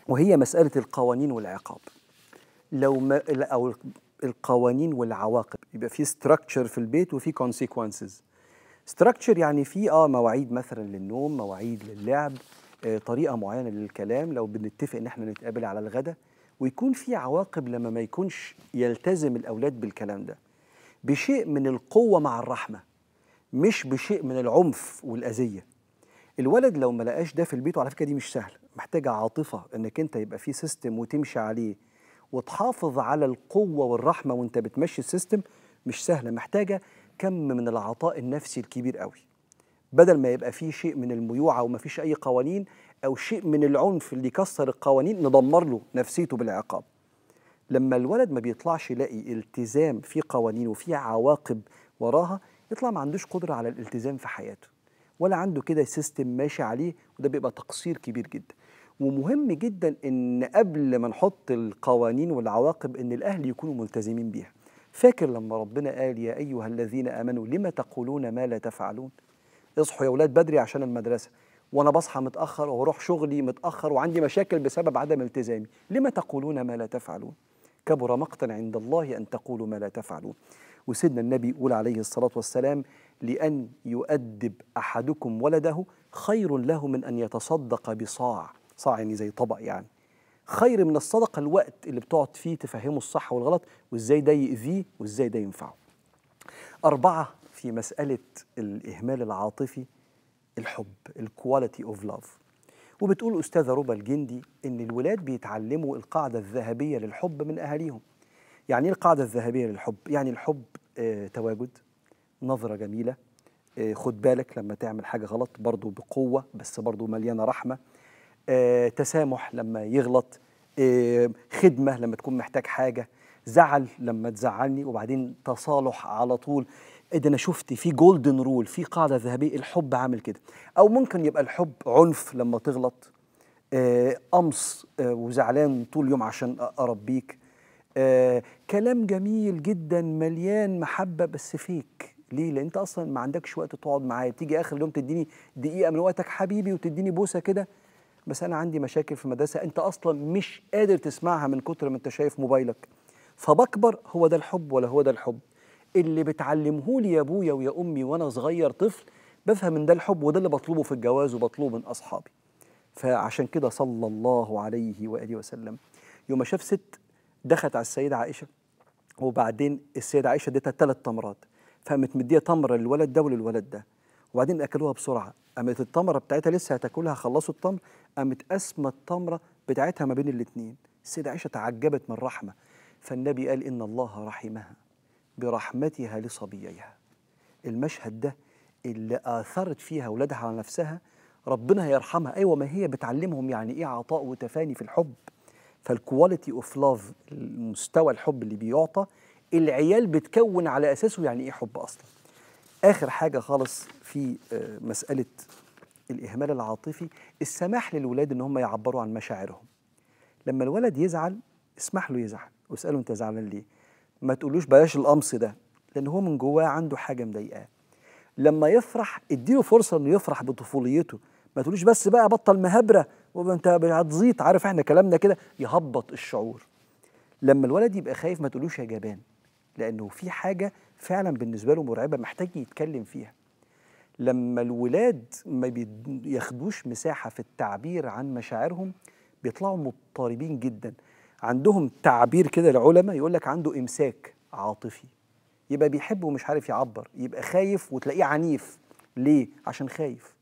وهي مساله القوانين والعقاب لو ما او القوانين والعواقب يبقى في ستراكشر في البيت وفي كونسيكونسز ستراكشر يعني في اه مواعيد مثلا للنوم مواعيد للعب آه طريقه معينه للكلام لو بنتفق ان احنا نتقابل على الغداء ويكون في عواقب لما ما يكونش يلتزم الاولاد بالكلام ده بشيء من القوه مع الرحمه مش بشيء من العنف والاذيه الولد لو ما لقاش ده في البيت وعلى فكره دي مش سهله محتاجه عاطفه انك انت يبقى في سيستم وتمشي عليه وتحافظ على القوه والرحمه وانت بتمشي السيستم مش سهله محتاجه كم من العطاء النفسي الكبير قوي بدل ما يبقى فيه شيء من الميوعه وما فيش اي قوانين او شيء من العنف اللي يكسر القوانين ندمر له نفسيته بالعقاب لما الولد ما بيطلعش يلاقي التزام في قوانين وفي عواقب وراها يطلع ما عندوش قدره على الالتزام في حياته ولا عنده كده سيستم ماشي عليه وده بيبقى تقصير كبير جدا ومهم جدا ان قبل ما نحط القوانين والعواقب ان الاهل يكونوا ملتزمين بيها فاكر لما ربنا قال يا أيها الذين آمنوا لما تقولون ما لا تفعلون اصحوا يا أولاد بدري عشان المدرسة وأنا بصحى متأخر وأروح شغلي متأخر وعندي مشاكل بسبب عدم التزامي لما تقولون ما لا تفعلون كبر مقتا عند الله أن تقولوا ما لا تفعلون وسيدنا النبي يقول عليه الصلاة والسلام لأن يؤدب أحدكم ولده خير له من أن يتصدق بصاع صاع يعني زي طبق يعني خير من الصدقه الوقت اللي بتقعد فيه تفهمه الصح والغلط وازاي ده يأذيه وازاي ده ينفعه. أربعة في مسألة الإهمال العاطفي الحب الكواليتي اوف لاف وبتقول أستاذة روبا الجندي إن الولاد بيتعلموا القاعدة الذهبية للحب من أهاليهم. يعني إيه القاعدة الذهبية للحب؟ يعني الحب آه تواجد نظرة جميلة آه خد بالك لما تعمل حاجة غلط برضه بقوة بس برضه مليانة رحمة آه، تسامح لما يغلط آه، خدمه لما تكون محتاج حاجه زعل لما تزعلني وبعدين تصالح على طول ايه ده انا شفت في جولدن رول في قاعده ذهبيه الحب عامل كده او ممكن يبقى الحب عنف لما تغلط آه، قمص وزعلان طول اليوم عشان اربيك كلام جميل جدا مليان محبه بس فيك ليه؟ لان انت اصلا ما عندكش وقت تقعد معايا، بتيجي اخر اليوم تديني دقيقه من وقتك حبيبي وتديني بوسه كده بس انا عندي مشاكل في المدرسه انت اصلا مش قادر تسمعها من كتر ما انت شايف موبايلك فبكبر هو ده الحب ولا هو ده الحب اللي بتعلمه لي يا ابويا ويا امي وانا صغير طفل بفهم ان ده الحب وده اللي بطلبه في الجواز وبطلبه من اصحابي فعشان كده صلى الله عليه واله وسلم يوم شاف ست دخلت على السيده عائشه وبعدين السيده عائشه اديتها ثلاث تمرات فقامت مديه تمره للولد ده وللولد ده وبعدين اكلوها بسرعه قامت التمره بتاعتها لسه هتاكلها خلصوا التمر قامت قاسمه التمره بتاعتها ما بين الاثنين السيده عائشه تعجبت من الرحمه فالنبي قال ان الله رحمها برحمتها لصبييها المشهد ده اللي اثرت فيها اولادها على نفسها ربنا يرحمها ايوه ما هي بتعلمهم يعني ايه عطاء وتفاني في الحب فالكواليتي اوف لاف مستوى الحب اللي بيعطى العيال بتكون على اساسه يعني ايه حب اصلا اخر حاجه خالص في آه، مساله الإهمال العاطفي السماح للولاد إن هم يعبروا عن مشاعرهم لما الولد يزعل اسمح له يزعل واسأله أنت زعلان ليه ما تقولوش بلاش القمص ده لأن هو من جواه عنده حاجة مضايقاه لما يفرح اديله فرصة إنه يفرح بطفوليته ما تقولوش بس بقى بطل مهابرة وانت هتزيط عارف احنا كلامنا كده يهبط الشعور لما الولد يبقى خايف ما تقولوش يا جبان لانه في حاجه فعلا بالنسبه له مرعبه محتاج يتكلم فيها لما الولاد ما بياخدوش مساحه في التعبير عن مشاعرهم بيطلعوا مضطربين جدا عندهم تعبير كده العلماء يقول لك عنده امساك عاطفي يبقى بيحب ومش عارف يعبر يبقى خايف وتلاقيه عنيف ليه عشان خايف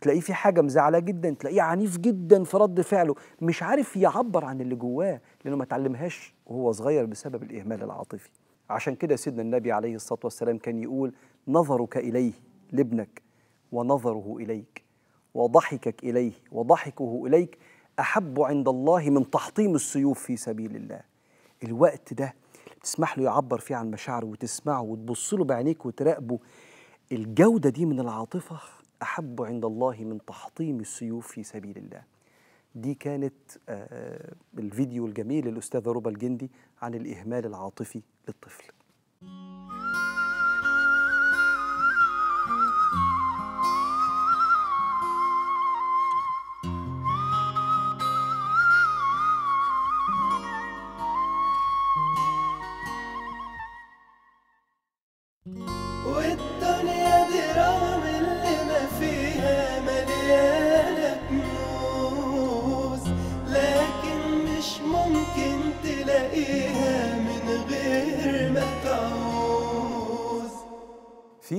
تلاقيه في حاجه مزعله جدا تلاقيه عنيف جدا في رد فعله مش عارف يعبر عن اللي جواه لانه ما اتعلمهاش وهو صغير بسبب الاهمال العاطفي عشان كده سيدنا النبي عليه الصلاه والسلام كان يقول نظرك اليه لابنك ونظره إليك وضحكك إليه وضحكه إليك أحب عند الله من تحطيم السيوف في سبيل الله الوقت ده تسمح له يعبر فيه عن مشاعره وتسمعه وتبص له بعينيك وتراقبه الجودة دي من العاطفة أحب عند الله من تحطيم السيوف في سبيل الله دي كانت آه، الفيديو الجميل للأستاذة ربى الجندي عن الإهمال العاطفي للطفل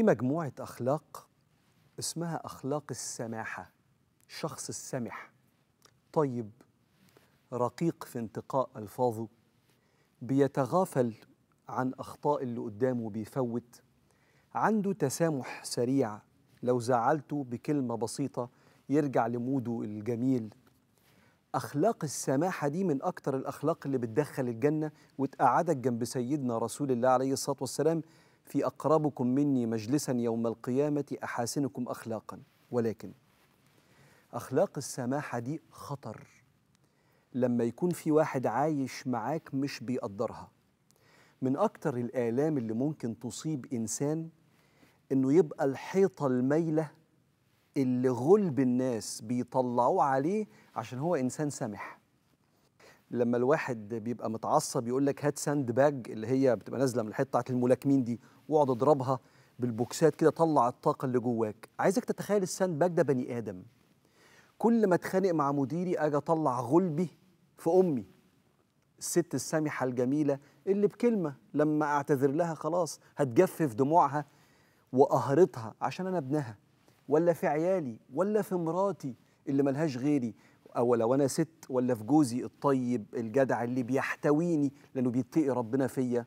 مجموعة أخلاق اسمها أخلاق السماحة الشخص السمح طيب رقيق في انتقاء ألفاظه بيتغافل عن أخطاء اللي قدامه بيفوت عنده تسامح سريع لو زعلته بكلمة بسيطة يرجع لموده الجميل أخلاق السماحة دي من أكتر الأخلاق اللي بتدخل الجنة وتقعدك جنب سيدنا رسول الله عليه الصلاة والسلام في أقربكم مني مجلسا يوم القيامة أحاسنكم أخلاقا ولكن أخلاق السماحة دي خطر لما يكون في واحد عايش معاك مش بيقدرها من أكتر الآلام اللي ممكن تصيب إنسان إنه يبقى الحيطة المايلة اللي غلب الناس بيطلعوه عليه عشان هو إنسان سامح لما الواحد بيبقى متعصب يقول لك هات ساند باج اللي هي بتبقى نازله من الحته بتاعت الملاكمين دي واقعد اضربها بالبوكسات كده طلع الطاقه اللي جواك عايزك تتخيل الساند باك ده بني ادم كل ما اتخانق مع مديري اجي اطلع غلبي في امي الست السامحه الجميله اللي بكلمه لما اعتذر لها خلاص هتجفف دموعها وقهرتها عشان انا ابنها ولا في عيالي ولا في مراتي اللي ملهاش غيري او لو انا ست ولا في جوزي الطيب الجدع اللي بيحتويني لانه بيتقي ربنا فيا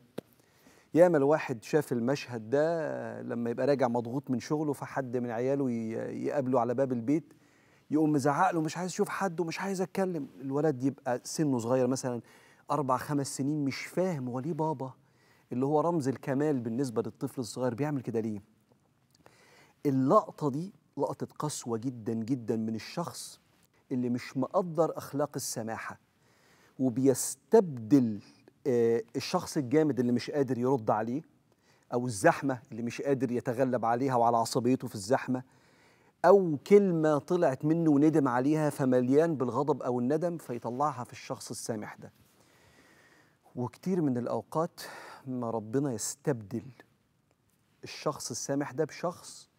ياما الواحد شاف المشهد ده لما يبقى راجع مضغوط من شغله فحد من عياله يقابله على باب البيت يقوم مزعق له مش عايز اشوف حد ومش عايز اتكلم الولد يبقى سنه صغير مثلا اربع خمس سنين مش فاهم هو ليه بابا اللي هو رمز الكمال بالنسبه للطفل الصغير بيعمل كده ليه اللقطه دي لقطه قسوه جدا جدا من الشخص اللي مش مقدر اخلاق السماحه وبيستبدل آه، الشخص الجامد اللي مش قادر يرد عليه او الزحمه اللي مش قادر يتغلب عليها وعلى عصبيته في الزحمه او كلمه طلعت منه وندم عليها فمليان بالغضب او الندم فيطلعها في الشخص السامح ده وكتير من الاوقات ما ربنا يستبدل الشخص السامح ده بشخص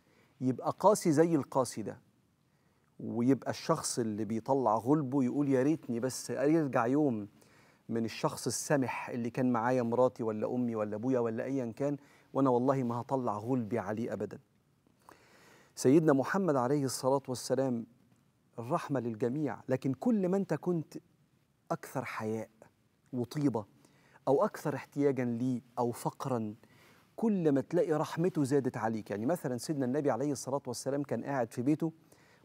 يبقى قاسي زي القاسي ده ويبقى الشخص اللي بيطلع غلبه يقول يا ريتني بس ارجع يوم من الشخص السمح اللي كان معايا مراتي ولا امي ولا ابويا ولا ايا كان وانا والله ما هطلع غلبي عليه ابدا سيدنا محمد عليه الصلاه والسلام الرحمه للجميع لكن كل ما انت كنت اكثر حياء وطيبه او اكثر احتياجا ليه او فقرا كل ما تلاقي رحمته زادت عليك يعني مثلا سيدنا النبي عليه الصلاه والسلام كان قاعد في بيته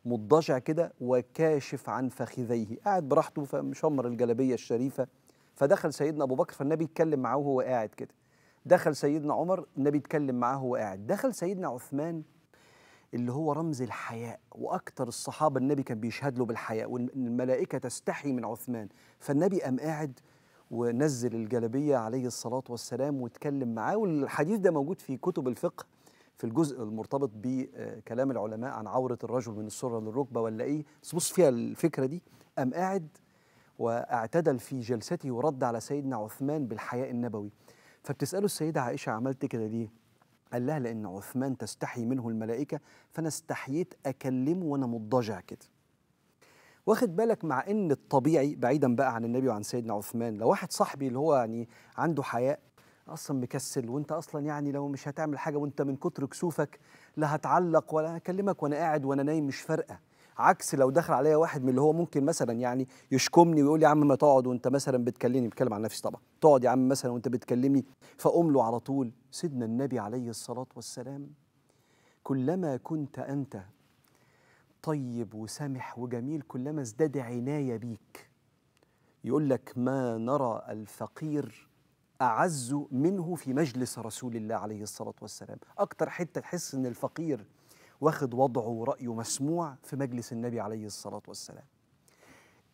مضجع كده وكاشف عن فخذيه قاعد براحته فمشمر الجلبيه الشريفه فدخل سيدنا ابو بكر فالنبي اتكلم معاه وهو قاعد كده دخل سيدنا عمر النبي اتكلم معاه وهو قاعد دخل سيدنا عثمان اللي هو رمز الحياء واكثر الصحابه النبي كان بيشهد له بالحياء والملائكه تستحي من عثمان فالنبي قام قاعد ونزل الجلبيه عليه الصلاه والسلام واتكلم معاه والحديث ده موجود في كتب الفقه في الجزء المرتبط بكلام العلماء عن عورة الرجل من السرة للركبة ولا إيه بص فيها الفكرة دي قام قاعد واعتدل في جلسته ورد على سيدنا عثمان بالحياء النبوي فبتسأله السيدة عائشة عملت كده ليه؟ قال لها لأن عثمان تستحي منه الملائكة فأنا استحييت أكلمه وأنا مضجع كده واخد بالك مع ان الطبيعي بعيدا بقى عن النبي وعن سيدنا عثمان لو واحد صاحبي اللي هو يعني عنده حياء اصلا مكسل وانت اصلا يعني لو مش هتعمل حاجه وانت من كتر كسوفك لا هتعلق ولا هكلمك وانا قاعد وانا نايم مش فارقه عكس لو دخل عليا واحد من اللي هو ممكن مثلا يعني يشكمني ويقول لي يا عم ما تقعد وانت مثلا بتكلمني بتكلم عن نفسي طبعا تقعد يا عم مثلا وانت بتكلمني فاقوم له على طول سيدنا النبي عليه الصلاه والسلام كلما كنت انت طيب وسامح وجميل كلما ازداد عنايه بيك يقول لك ما نرى الفقير اعز منه في مجلس رسول الله عليه الصلاه والسلام اكتر حته تحس ان الفقير واخد وضعه ورأيه مسموع في مجلس النبي عليه الصلاة والسلام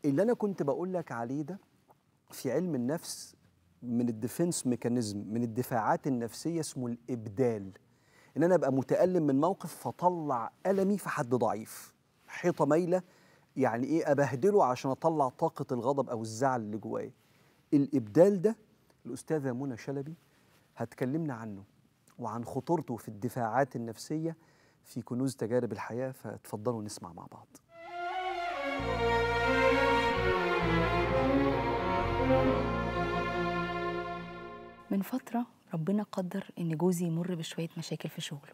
اللي أنا كنت بقول لك عليه ده في علم النفس من الديفنس ميكانيزم من الدفاعات النفسية اسمه الإبدال إن أنا أبقى متألم من موقف فطلع ألمي في حد ضعيف حيطة مايلة يعني إيه أبهدله عشان أطلع طاقة الغضب أو الزعل اللي جوايا الإبدال ده الأستاذة منى شلبي هتكلمنا عنه وعن خطورته في الدفاعات النفسيه في كنوز تجارب الحياة فتفضلوا نسمع مع بعض من فترة ربنا قدر إن جوزي يمر بشوية مشاكل في شغله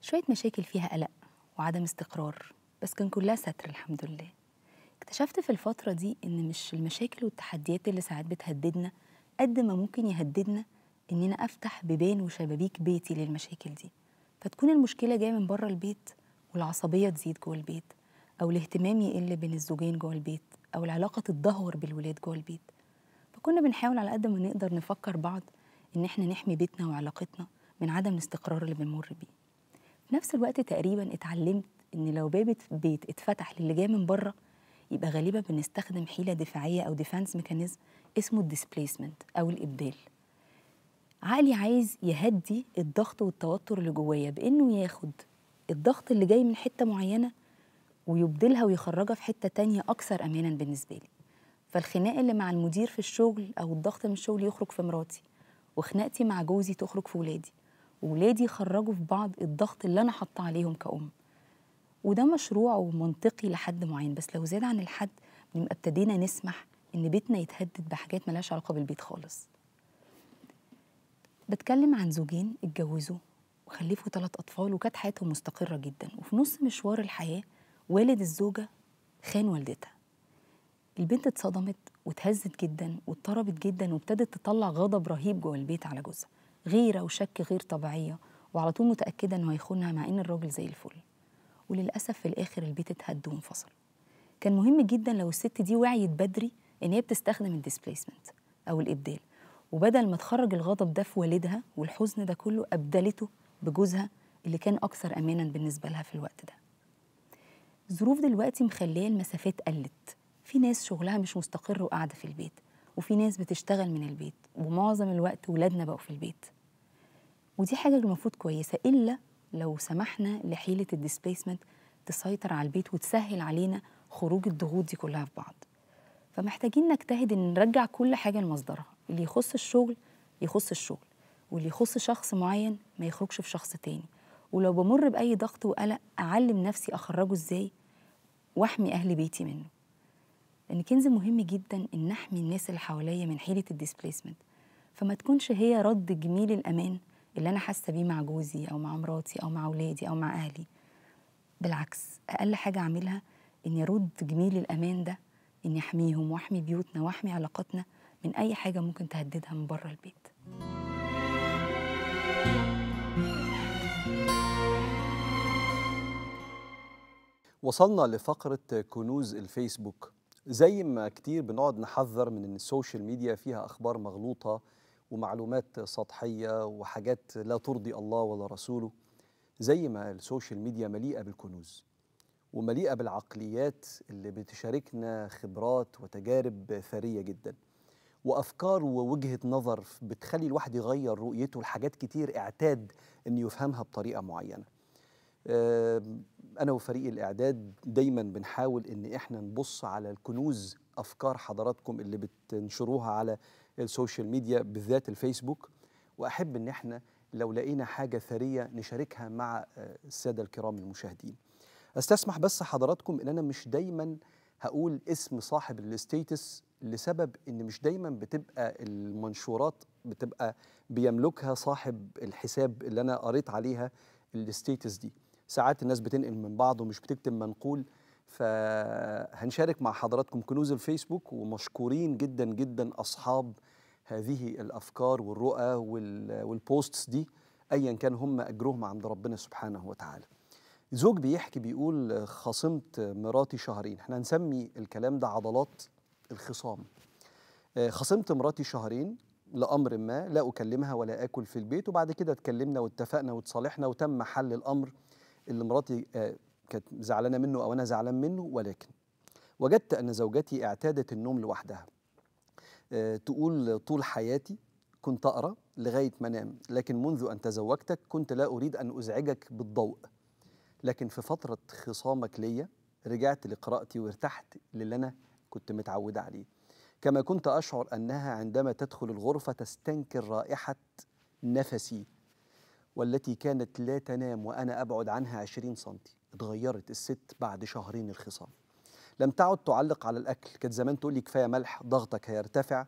شوية مشاكل فيها قلق وعدم استقرار بس كان كلها ستر الحمد لله اكتشفت في الفترة دي إن مش المشاكل والتحديات اللي ساعات بتهددنا قد ما ممكن يهددنا إن أنا أفتح بيبان وشبابيك بيتي للمشاكل دي فتكون المشكلة جاية من بره البيت والعصبية تزيد جوه البيت أو الاهتمام يقل بين الزوجين جوه البيت أو العلاقة تتدهور بالولاد جوه البيت فكنا بنحاول على قد ما نقدر نفكر بعض إن إحنا نحمي بيتنا وعلاقتنا من عدم الاستقرار اللي بنمر بيه في نفس الوقت تقريبا اتعلمت إن لو باب بيت اتفتح للي جاي من بره يبقى غالبا بنستخدم حيلة دفاعية أو ديفانس ميكانيزم اسمه الديسبليسمنت أو الإبدال عقلي عايز يهدي الضغط والتوتر اللي جوايا بانه ياخد الضغط اللي جاي من حته معينه ويبدلها ويخرجها في حته تانية اكثر امانا بالنسبه لي فالخناق اللي مع المدير في الشغل او الضغط من الشغل يخرج في مراتي وخناقتي مع جوزي تخرج في ولادي وولادي يخرجوا في بعض الضغط اللي انا حاطاه عليهم كأم وده مشروع ومنطقي لحد معين بس لو زاد عن الحد بنبقى ابتدينا نسمح ان بيتنا يتهدد بحاجات ملهاش علاقه بالبيت خالص بتكلم عن زوجين اتجوزوا وخلفوا ثلاث أطفال وكانت حياتهم مستقرة جدا وفي نص مشوار الحياة والد الزوجة خان والدتها البنت اتصدمت واتهزت جدا واضطربت جدا وابتدت تطلع غضب رهيب جوه البيت على جوزها غيرة وشك غير طبيعية وعلى طول متأكدة إنه هيخونها مع إن الراجل زي الفل وللأسف في الآخر البيت اتهد وانفصل كان مهم جدا لو الست دي وعيت بدري إن هي بتستخدم الديسبليسمنت أو الإبدال وبدل ما تخرج الغضب ده في والدها والحزن ده كله أبدلته بجوزها اللي كان أكثر أمانا بالنسبة لها في الوقت ده الظروف دلوقتي مخليه المسافات قلت في ناس شغلها مش مستقر وقاعدة في البيت وفي ناس بتشتغل من البيت ومعظم الوقت ولادنا بقوا في البيت ودي حاجة المفروض كويسة إلا لو سمحنا لحيلة الديسبيسمنت تسيطر على البيت وتسهل علينا خروج الضغوط دي كلها في بعض فمحتاجين نجتهد ان نرجع كل حاجه لمصدرها اللي يخص الشغل يخص الشغل واللي يخص شخص معين ما يخرجش في شخص تاني ولو بمر بأي ضغط وقلق أعلم نفسي أخرجه إزاي وأحمي أهل بيتي منه لأن كنز مهم جدا إن أحمي الناس اللي حواليا من حيلة الديسبليسمنت فما تكونش هي رد جميل الأمان اللي أنا حاسة بيه مع جوزي أو مع مراتي أو مع أولادي أو مع أهلي بالعكس أقل حاجة أعملها إني أرد جميل الأمان ده إني أحميهم وأحمي بيوتنا وأحمي علاقاتنا من أي حاجة ممكن تهددها من بره البيت وصلنا لفقرة كنوز الفيسبوك زي ما كتير بنقعد نحذر من ان السوشيال ميديا فيها اخبار مغلوطه ومعلومات سطحيه وحاجات لا ترضي الله ولا رسوله زي ما السوشيال ميديا مليئه بالكنوز ومليئه بالعقليات اللي بتشاركنا خبرات وتجارب ثريه جدا وافكار ووجهه نظر بتخلي الواحد يغير رؤيته لحاجات كتير اعتاد انه يفهمها بطريقه معينه انا وفريق الاعداد دايما بنحاول ان احنا نبص على الكنوز افكار حضراتكم اللي بتنشروها على السوشيال ميديا بالذات الفيسبوك واحب ان احنا لو لقينا حاجه ثريه نشاركها مع آه، الساده الكرام المشاهدين استسمح بس حضراتكم ان انا مش دايما هقول اسم صاحب الاستيتس لسبب ان مش دايما بتبقى المنشورات بتبقى بيملكها صاحب الحساب اللي انا قريت عليها الاستيتس دي ساعات الناس بتنقل من بعض ومش بتكتب منقول فهنشارك مع حضراتكم كنوز الفيسبوك ومشكورين جدا جدا اصحاب هذه الافكار والرؤى والبوستس دي ايا كان هم اجرهم عند ربنا سبحانه وتعالى زوج بيحكي بيقول خاصمت مراتي شهرين احنا هنسمي الكلام ده عضلات الخصام آه، خاصمت مراتي شهرين لامر ما لا اكلمها ولا اكل في البيت وبعد كده اتكلمنا واتفقنا وتصالحنا وتم حل الامر اللي مراتي آه، كانت زعلانه منه او انا زعلان منه ولكن وجدت ان زوجتي اعتادت النوم لوحدها آه، تقول طول حياتي كنت اقرا لغايه ما انام لكن منذ ان تزوجتك كنت لا اريد ان ازعجك بالضوء لكن في فترة خصامك ليا رجعت لقراءتي وارتحت للي أنا كنت متعود عليه كما كنت أشعر أنها عندما تدخل الغرفة تستنكر رائحة نفسي والتي كانت لا تنام وأنا أبعد عنها عشرين سنتي اتغيرت الست بعد شهرين الخصام لم تعد تعلق على الأكل كانت زمان تقول لي كفاية ملح ضغطك هيرتفع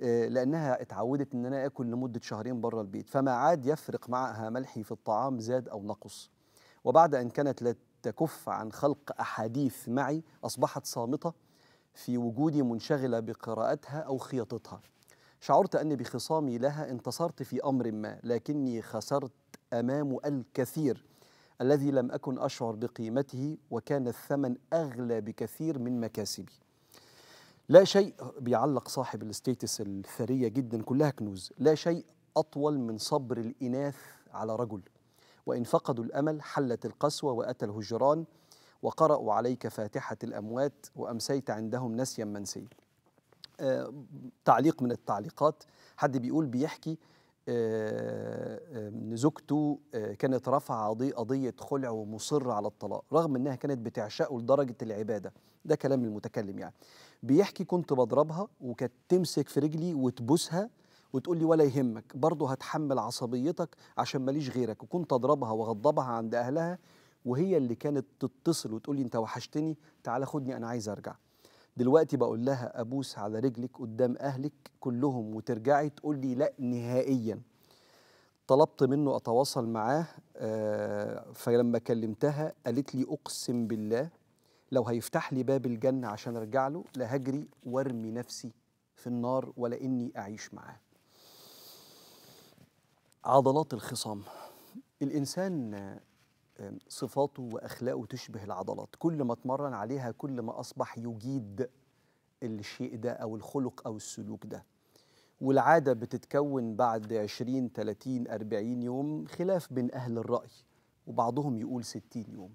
آه، لأنها اتعودت أن أنا أكل لمدة شهرين بره البيت فما عاد يفرق معها ملحي في الطعام زاد أو نقص وبعد أن كانت لا تكف عن خلق أحاديث معي أصبحت صامتة في وجودي منشغلة بقراءتها أو خياطتها شعرت أني بخصامي لها انتصرت في أمر ما لكني خسرت أمام الكثير الذي لم أكن أشعر بقيمته وكان الثمن أغلى بكثير من مكاسبي لا شيء بيعلق صاحب الستيتس الثرية جدا كلها كنوز لا شيء أطول من صبر الإناث على رجل وإن فقدوا الأمل حلت القسوة وأتى الهجران وقرأوا عليك فاتحة الأموات وأمسيت عندهم نسيا منسيا آه، تعليق من التعليقات حد بيقول بيحكي آه، آه، ان زوجته كانت رافعه قضيه خلع ومصر على الطلاق رغم انها كانت بتعشقه لدرجه العباده ده كلام المتكلم يعني بيحكي كنت بضربها وكانت تمسك في رجلي وتبوسها وتقول لي ولا يهمك برضه هتحمل عصبيتك عشان ماليش غيرك وكنت اضربها واغضبها عند اهلها وهي اللي كانت تتصل وتقول لي انت وحشتني تعالى خدني انا عايز ارجع دلوقتي بقول لها ابوس على رجلك قدام اهلك كلهم وترجعي تقول لي لا نهائيا طلبت منه اتواصل معاه آه فلما كلمتها قالت لي اقسم بالله لو هيفتح لي باب الجنه عشان ارجع له لهجري وارمي نفسي في النار ولا اني اعيش معاه عضلات الخصام الإنسان صفاته وأخلاقه تشبه العضلات كل ما اتمرن عليها كل ما أصبح يجيد الشيء ده أو الخلق أو السلوك ده والعادة بتتكون بعد 20 30 40 يوم خلاف بين أهل الرأي وبعضهم يقول 60 يوم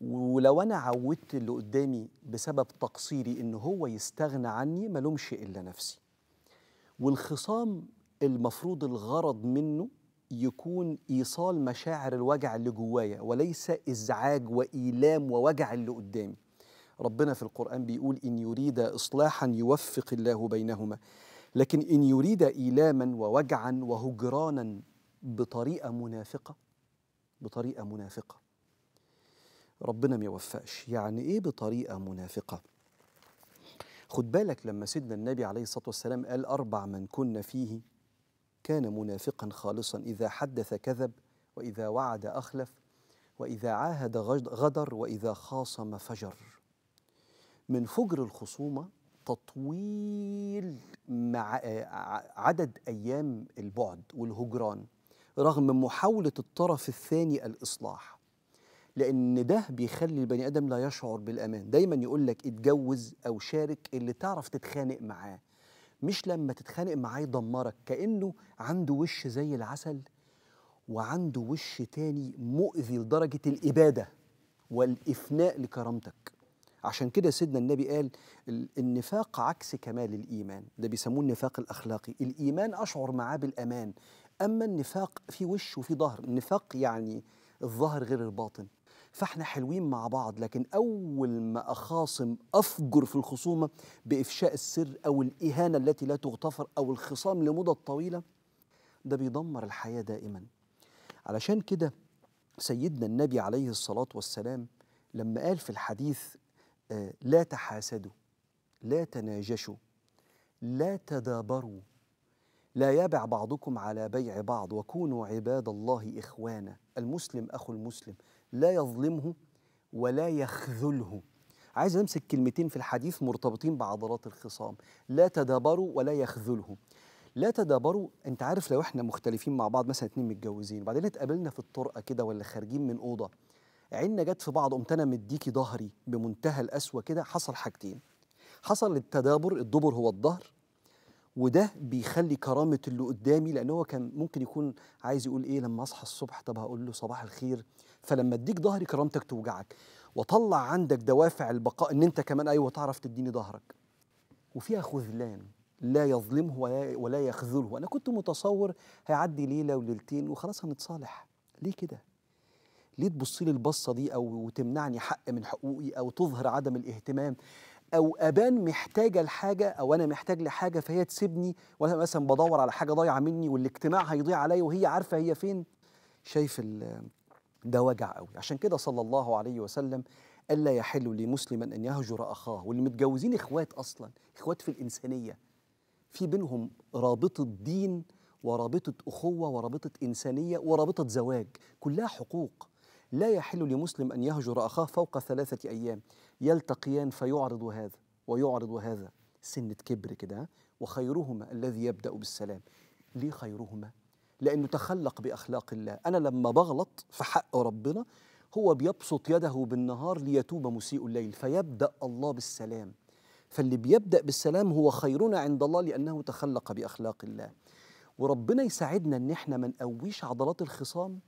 ولو أنا عودت اللي قدامي بسبب تقصيري إن هو يستغنى عني ملومش إلا نفسي والخصام المفروض الغرض منه يكون ايصال مشاعر الوجع اللي جوايا وليس ازعاج وايلام ووجع اللي قدامي ربنا في القران بيقول ان يريد اصلاحا يوفق الله بينهما لكن ان يريد ايلاما ووجعا وهجرانا بطريقه منافقه بطريقه منافقه ربنا ما يوفقش يعني ايه بطريقه منافقه خد بالك لما سيدنا النبي عليه الصلاه والسلام قال اربع من كنا فيه كان منافقا خالصا إذا حدث كذب وإذا وعد أخلف وإذا عاهد غدر وإذا خاصم فجر من فجر الخصومة تطويل مع آه، عدد أيام البعد والهجران رغم محاولة الطرف الثاني الإصلاح لأن ده بيخلي البني آدم لا يشعر بالأمان دايما يقول لك اتجوز أو شارك اللي تعرف تتخانق معاه مش لما تتخانق معاه يدمرك كانه عنده وش زي العسل وعنده وش تاني مؤذي لدرجه الاباده والافناء لكرامتك عشان كده سيدنا النبي قال النفاق عكس كمال الايمان ده بيسموه النفاق الاخلاقي الايمان اشعر معاه بالامان اما النفاق في وش وفي ظهر النفاق يعني الظهر غير الباطن فاحنا حلوين مع بعض لكن أول ما أخاصم أفجر في الخصومة بإفشاء السر أو الإهانة التي لا تغتفر أو الخصام لمدة طويلة ده بيدمر الحياة دائما علشان كده سيدنا النبي عليه الصلاة والسلام لما قال في الحديث آه، لا تحاسدوا لا تناجشوا لا تدابروا لا يابع بعضكم على بيع بعض وكونوا عباد الله إخوانا المسلم أخو المسلم لا يظلمه ولا يخذله عايز امسك كلمتين في الحديث مرتبطين بعضلات الخصام لا تدابروا ولا يخذله لا تدابروا انت عارف لو احنا مختلفين مع بعض مثلا اتنين متجوزين وبعدين اتقابلنا في الطرقه كده ولا خارجين من اوضه عيننا جت في بعض قمت انا مديكي ظهري بمنتهى القسوه كده حصل حاجتين حصل التدابر الدبر هو الظهر وده بيخلي كرامه اللي قدامي لان هو كان ممكن يكون عايز يقول ايه لما اصحى الصبح طب هقول له صباح الخير فلما اديك ظهري كرامتك توجعك واطلع عندك دوافع البقاء ان انت كمان ايوه تعرف تديني ظهرك وفيها خذلان لا يظلمه ولا, ولا يخذله انا كنت متصور هيعدي ليله وليلتين وخلاص هنتصالح ليه كده ليه تبص لي البصه دي او تمنعني حق من حقوقي او تظهر عدم الاهتمام او ابان محتاجه لحاجه او انا محتاج لحاجه فهي تسيبني وانا مثلا بدور على حاجه ضايعه مني والاجتماع هيضيع عليا وهي عارفه هي فين شايف ده وجع قوي عشان كده صلى الله عليه وسلم الا يحل لمسلم ان يهجر اخاه واللي متجوزين اخوات اصلا اخوات في الانسانيه في بينهم رابطه دين ورابطه اخوه ورابطه انسانيه ورابطه زواج كلها حقوق لا يحل لمسلم ان يهجر اخاه فوق ثلاثه ايام يلتقيان فيعرض هذا ويعرض هذا سنه كبر كده وخيرهما الذي يبدا بالسلام ليه خيرهما لأنه تخلق بأخلاق الله أنا لما بغلط في حق ربنا هو بيبسط يده بالنهار ليتوب مسيء الليل فيبدأ الله بالسلام فاللي بيبدأ بالسلام هو خيرنا عند الله لأنه تخلق بأخلاق الله وربنا يساعدنا إن إحنا ما نقويش عضلات الخصام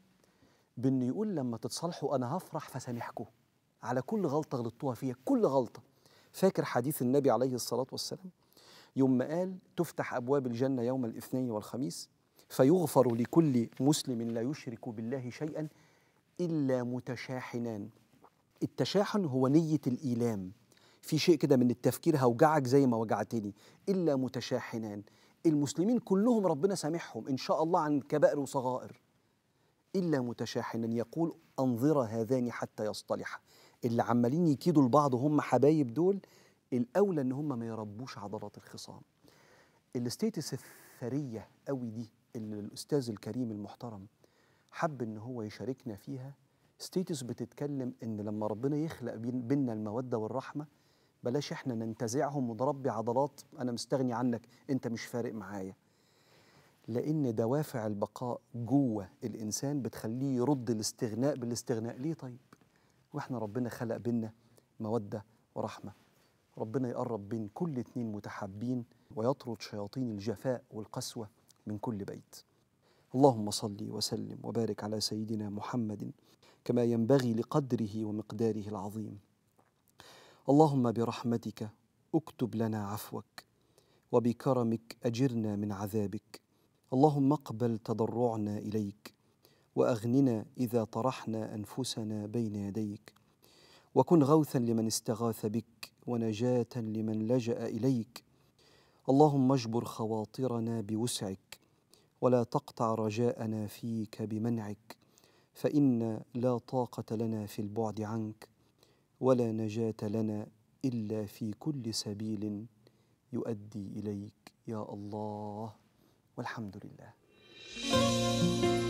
بإنه يقول لما تتصالحوا أنا هفرح فسامحكم على كل غلطة غلطتوها فيها كل غلطة فاكر حديث النبي عليه الصلاة والسلام يوم ما قال تفتح أبواب الجنة يوم الاثنين والخميس فيغفر لكل مسلم لا يشرك بالله شيئا إلا متشاحنان التشاحن هو نية الإيلام في شيء كده من التفكير هوجعك زي ما وجعتني إلا متشاحنان المسلمين كلهم ربنا سامحهم إن شاء الله عن كبائر وصغائر إلا متشاحنا يقول أنظر هذان حتى يصطلحا اللي عمالين يكيدوا لبعض هم حبايب دول الأولى إن هم ما يربوش عضلات الخصام الستيتس الثرية قوي دي اللي الاستاذ الكريم المحترم حب ان هو يشاركنا فيها ستيتس بتتكلم ان لما ربنا يخلق بينا الموده والرحمه بلاش احنا ننتزعهم ونربي عضلات انا مستغني عنك انت مش فارق معايا لان دوافع البقاء جوه الانسان بتخليه يرد الاستغناء بالاستغناء ليه طيب واحنا ربنا خلق بينا موده ورحمه ربنا يقرب بين كل اتنين متحابين ويطرد شياطين الجفاء والقسوه من كل بيت اللهم صل وسلم وبارك على سيدنا محمد كما ينبغي لقدره ومقداره العظيم اللهم برحمتك اكتب لنا عفوك وبكرمك اجرنا من عذابك اللهم اقبل تضرعنا اليك واغننا اذا طرحنا انفسنا بين يديك وكن غوثا لمن استغاث بك ونجاه لمن لجا اليك اللهم اجبر خواطرنا بوسعك ولا تقطع رجاءنا فيك بمنعك فإن لا طاقة لنا في البعد عنك ولا نجاة لنا إلا في كل سبيل يؤدي إليك يا الله والحمد لله.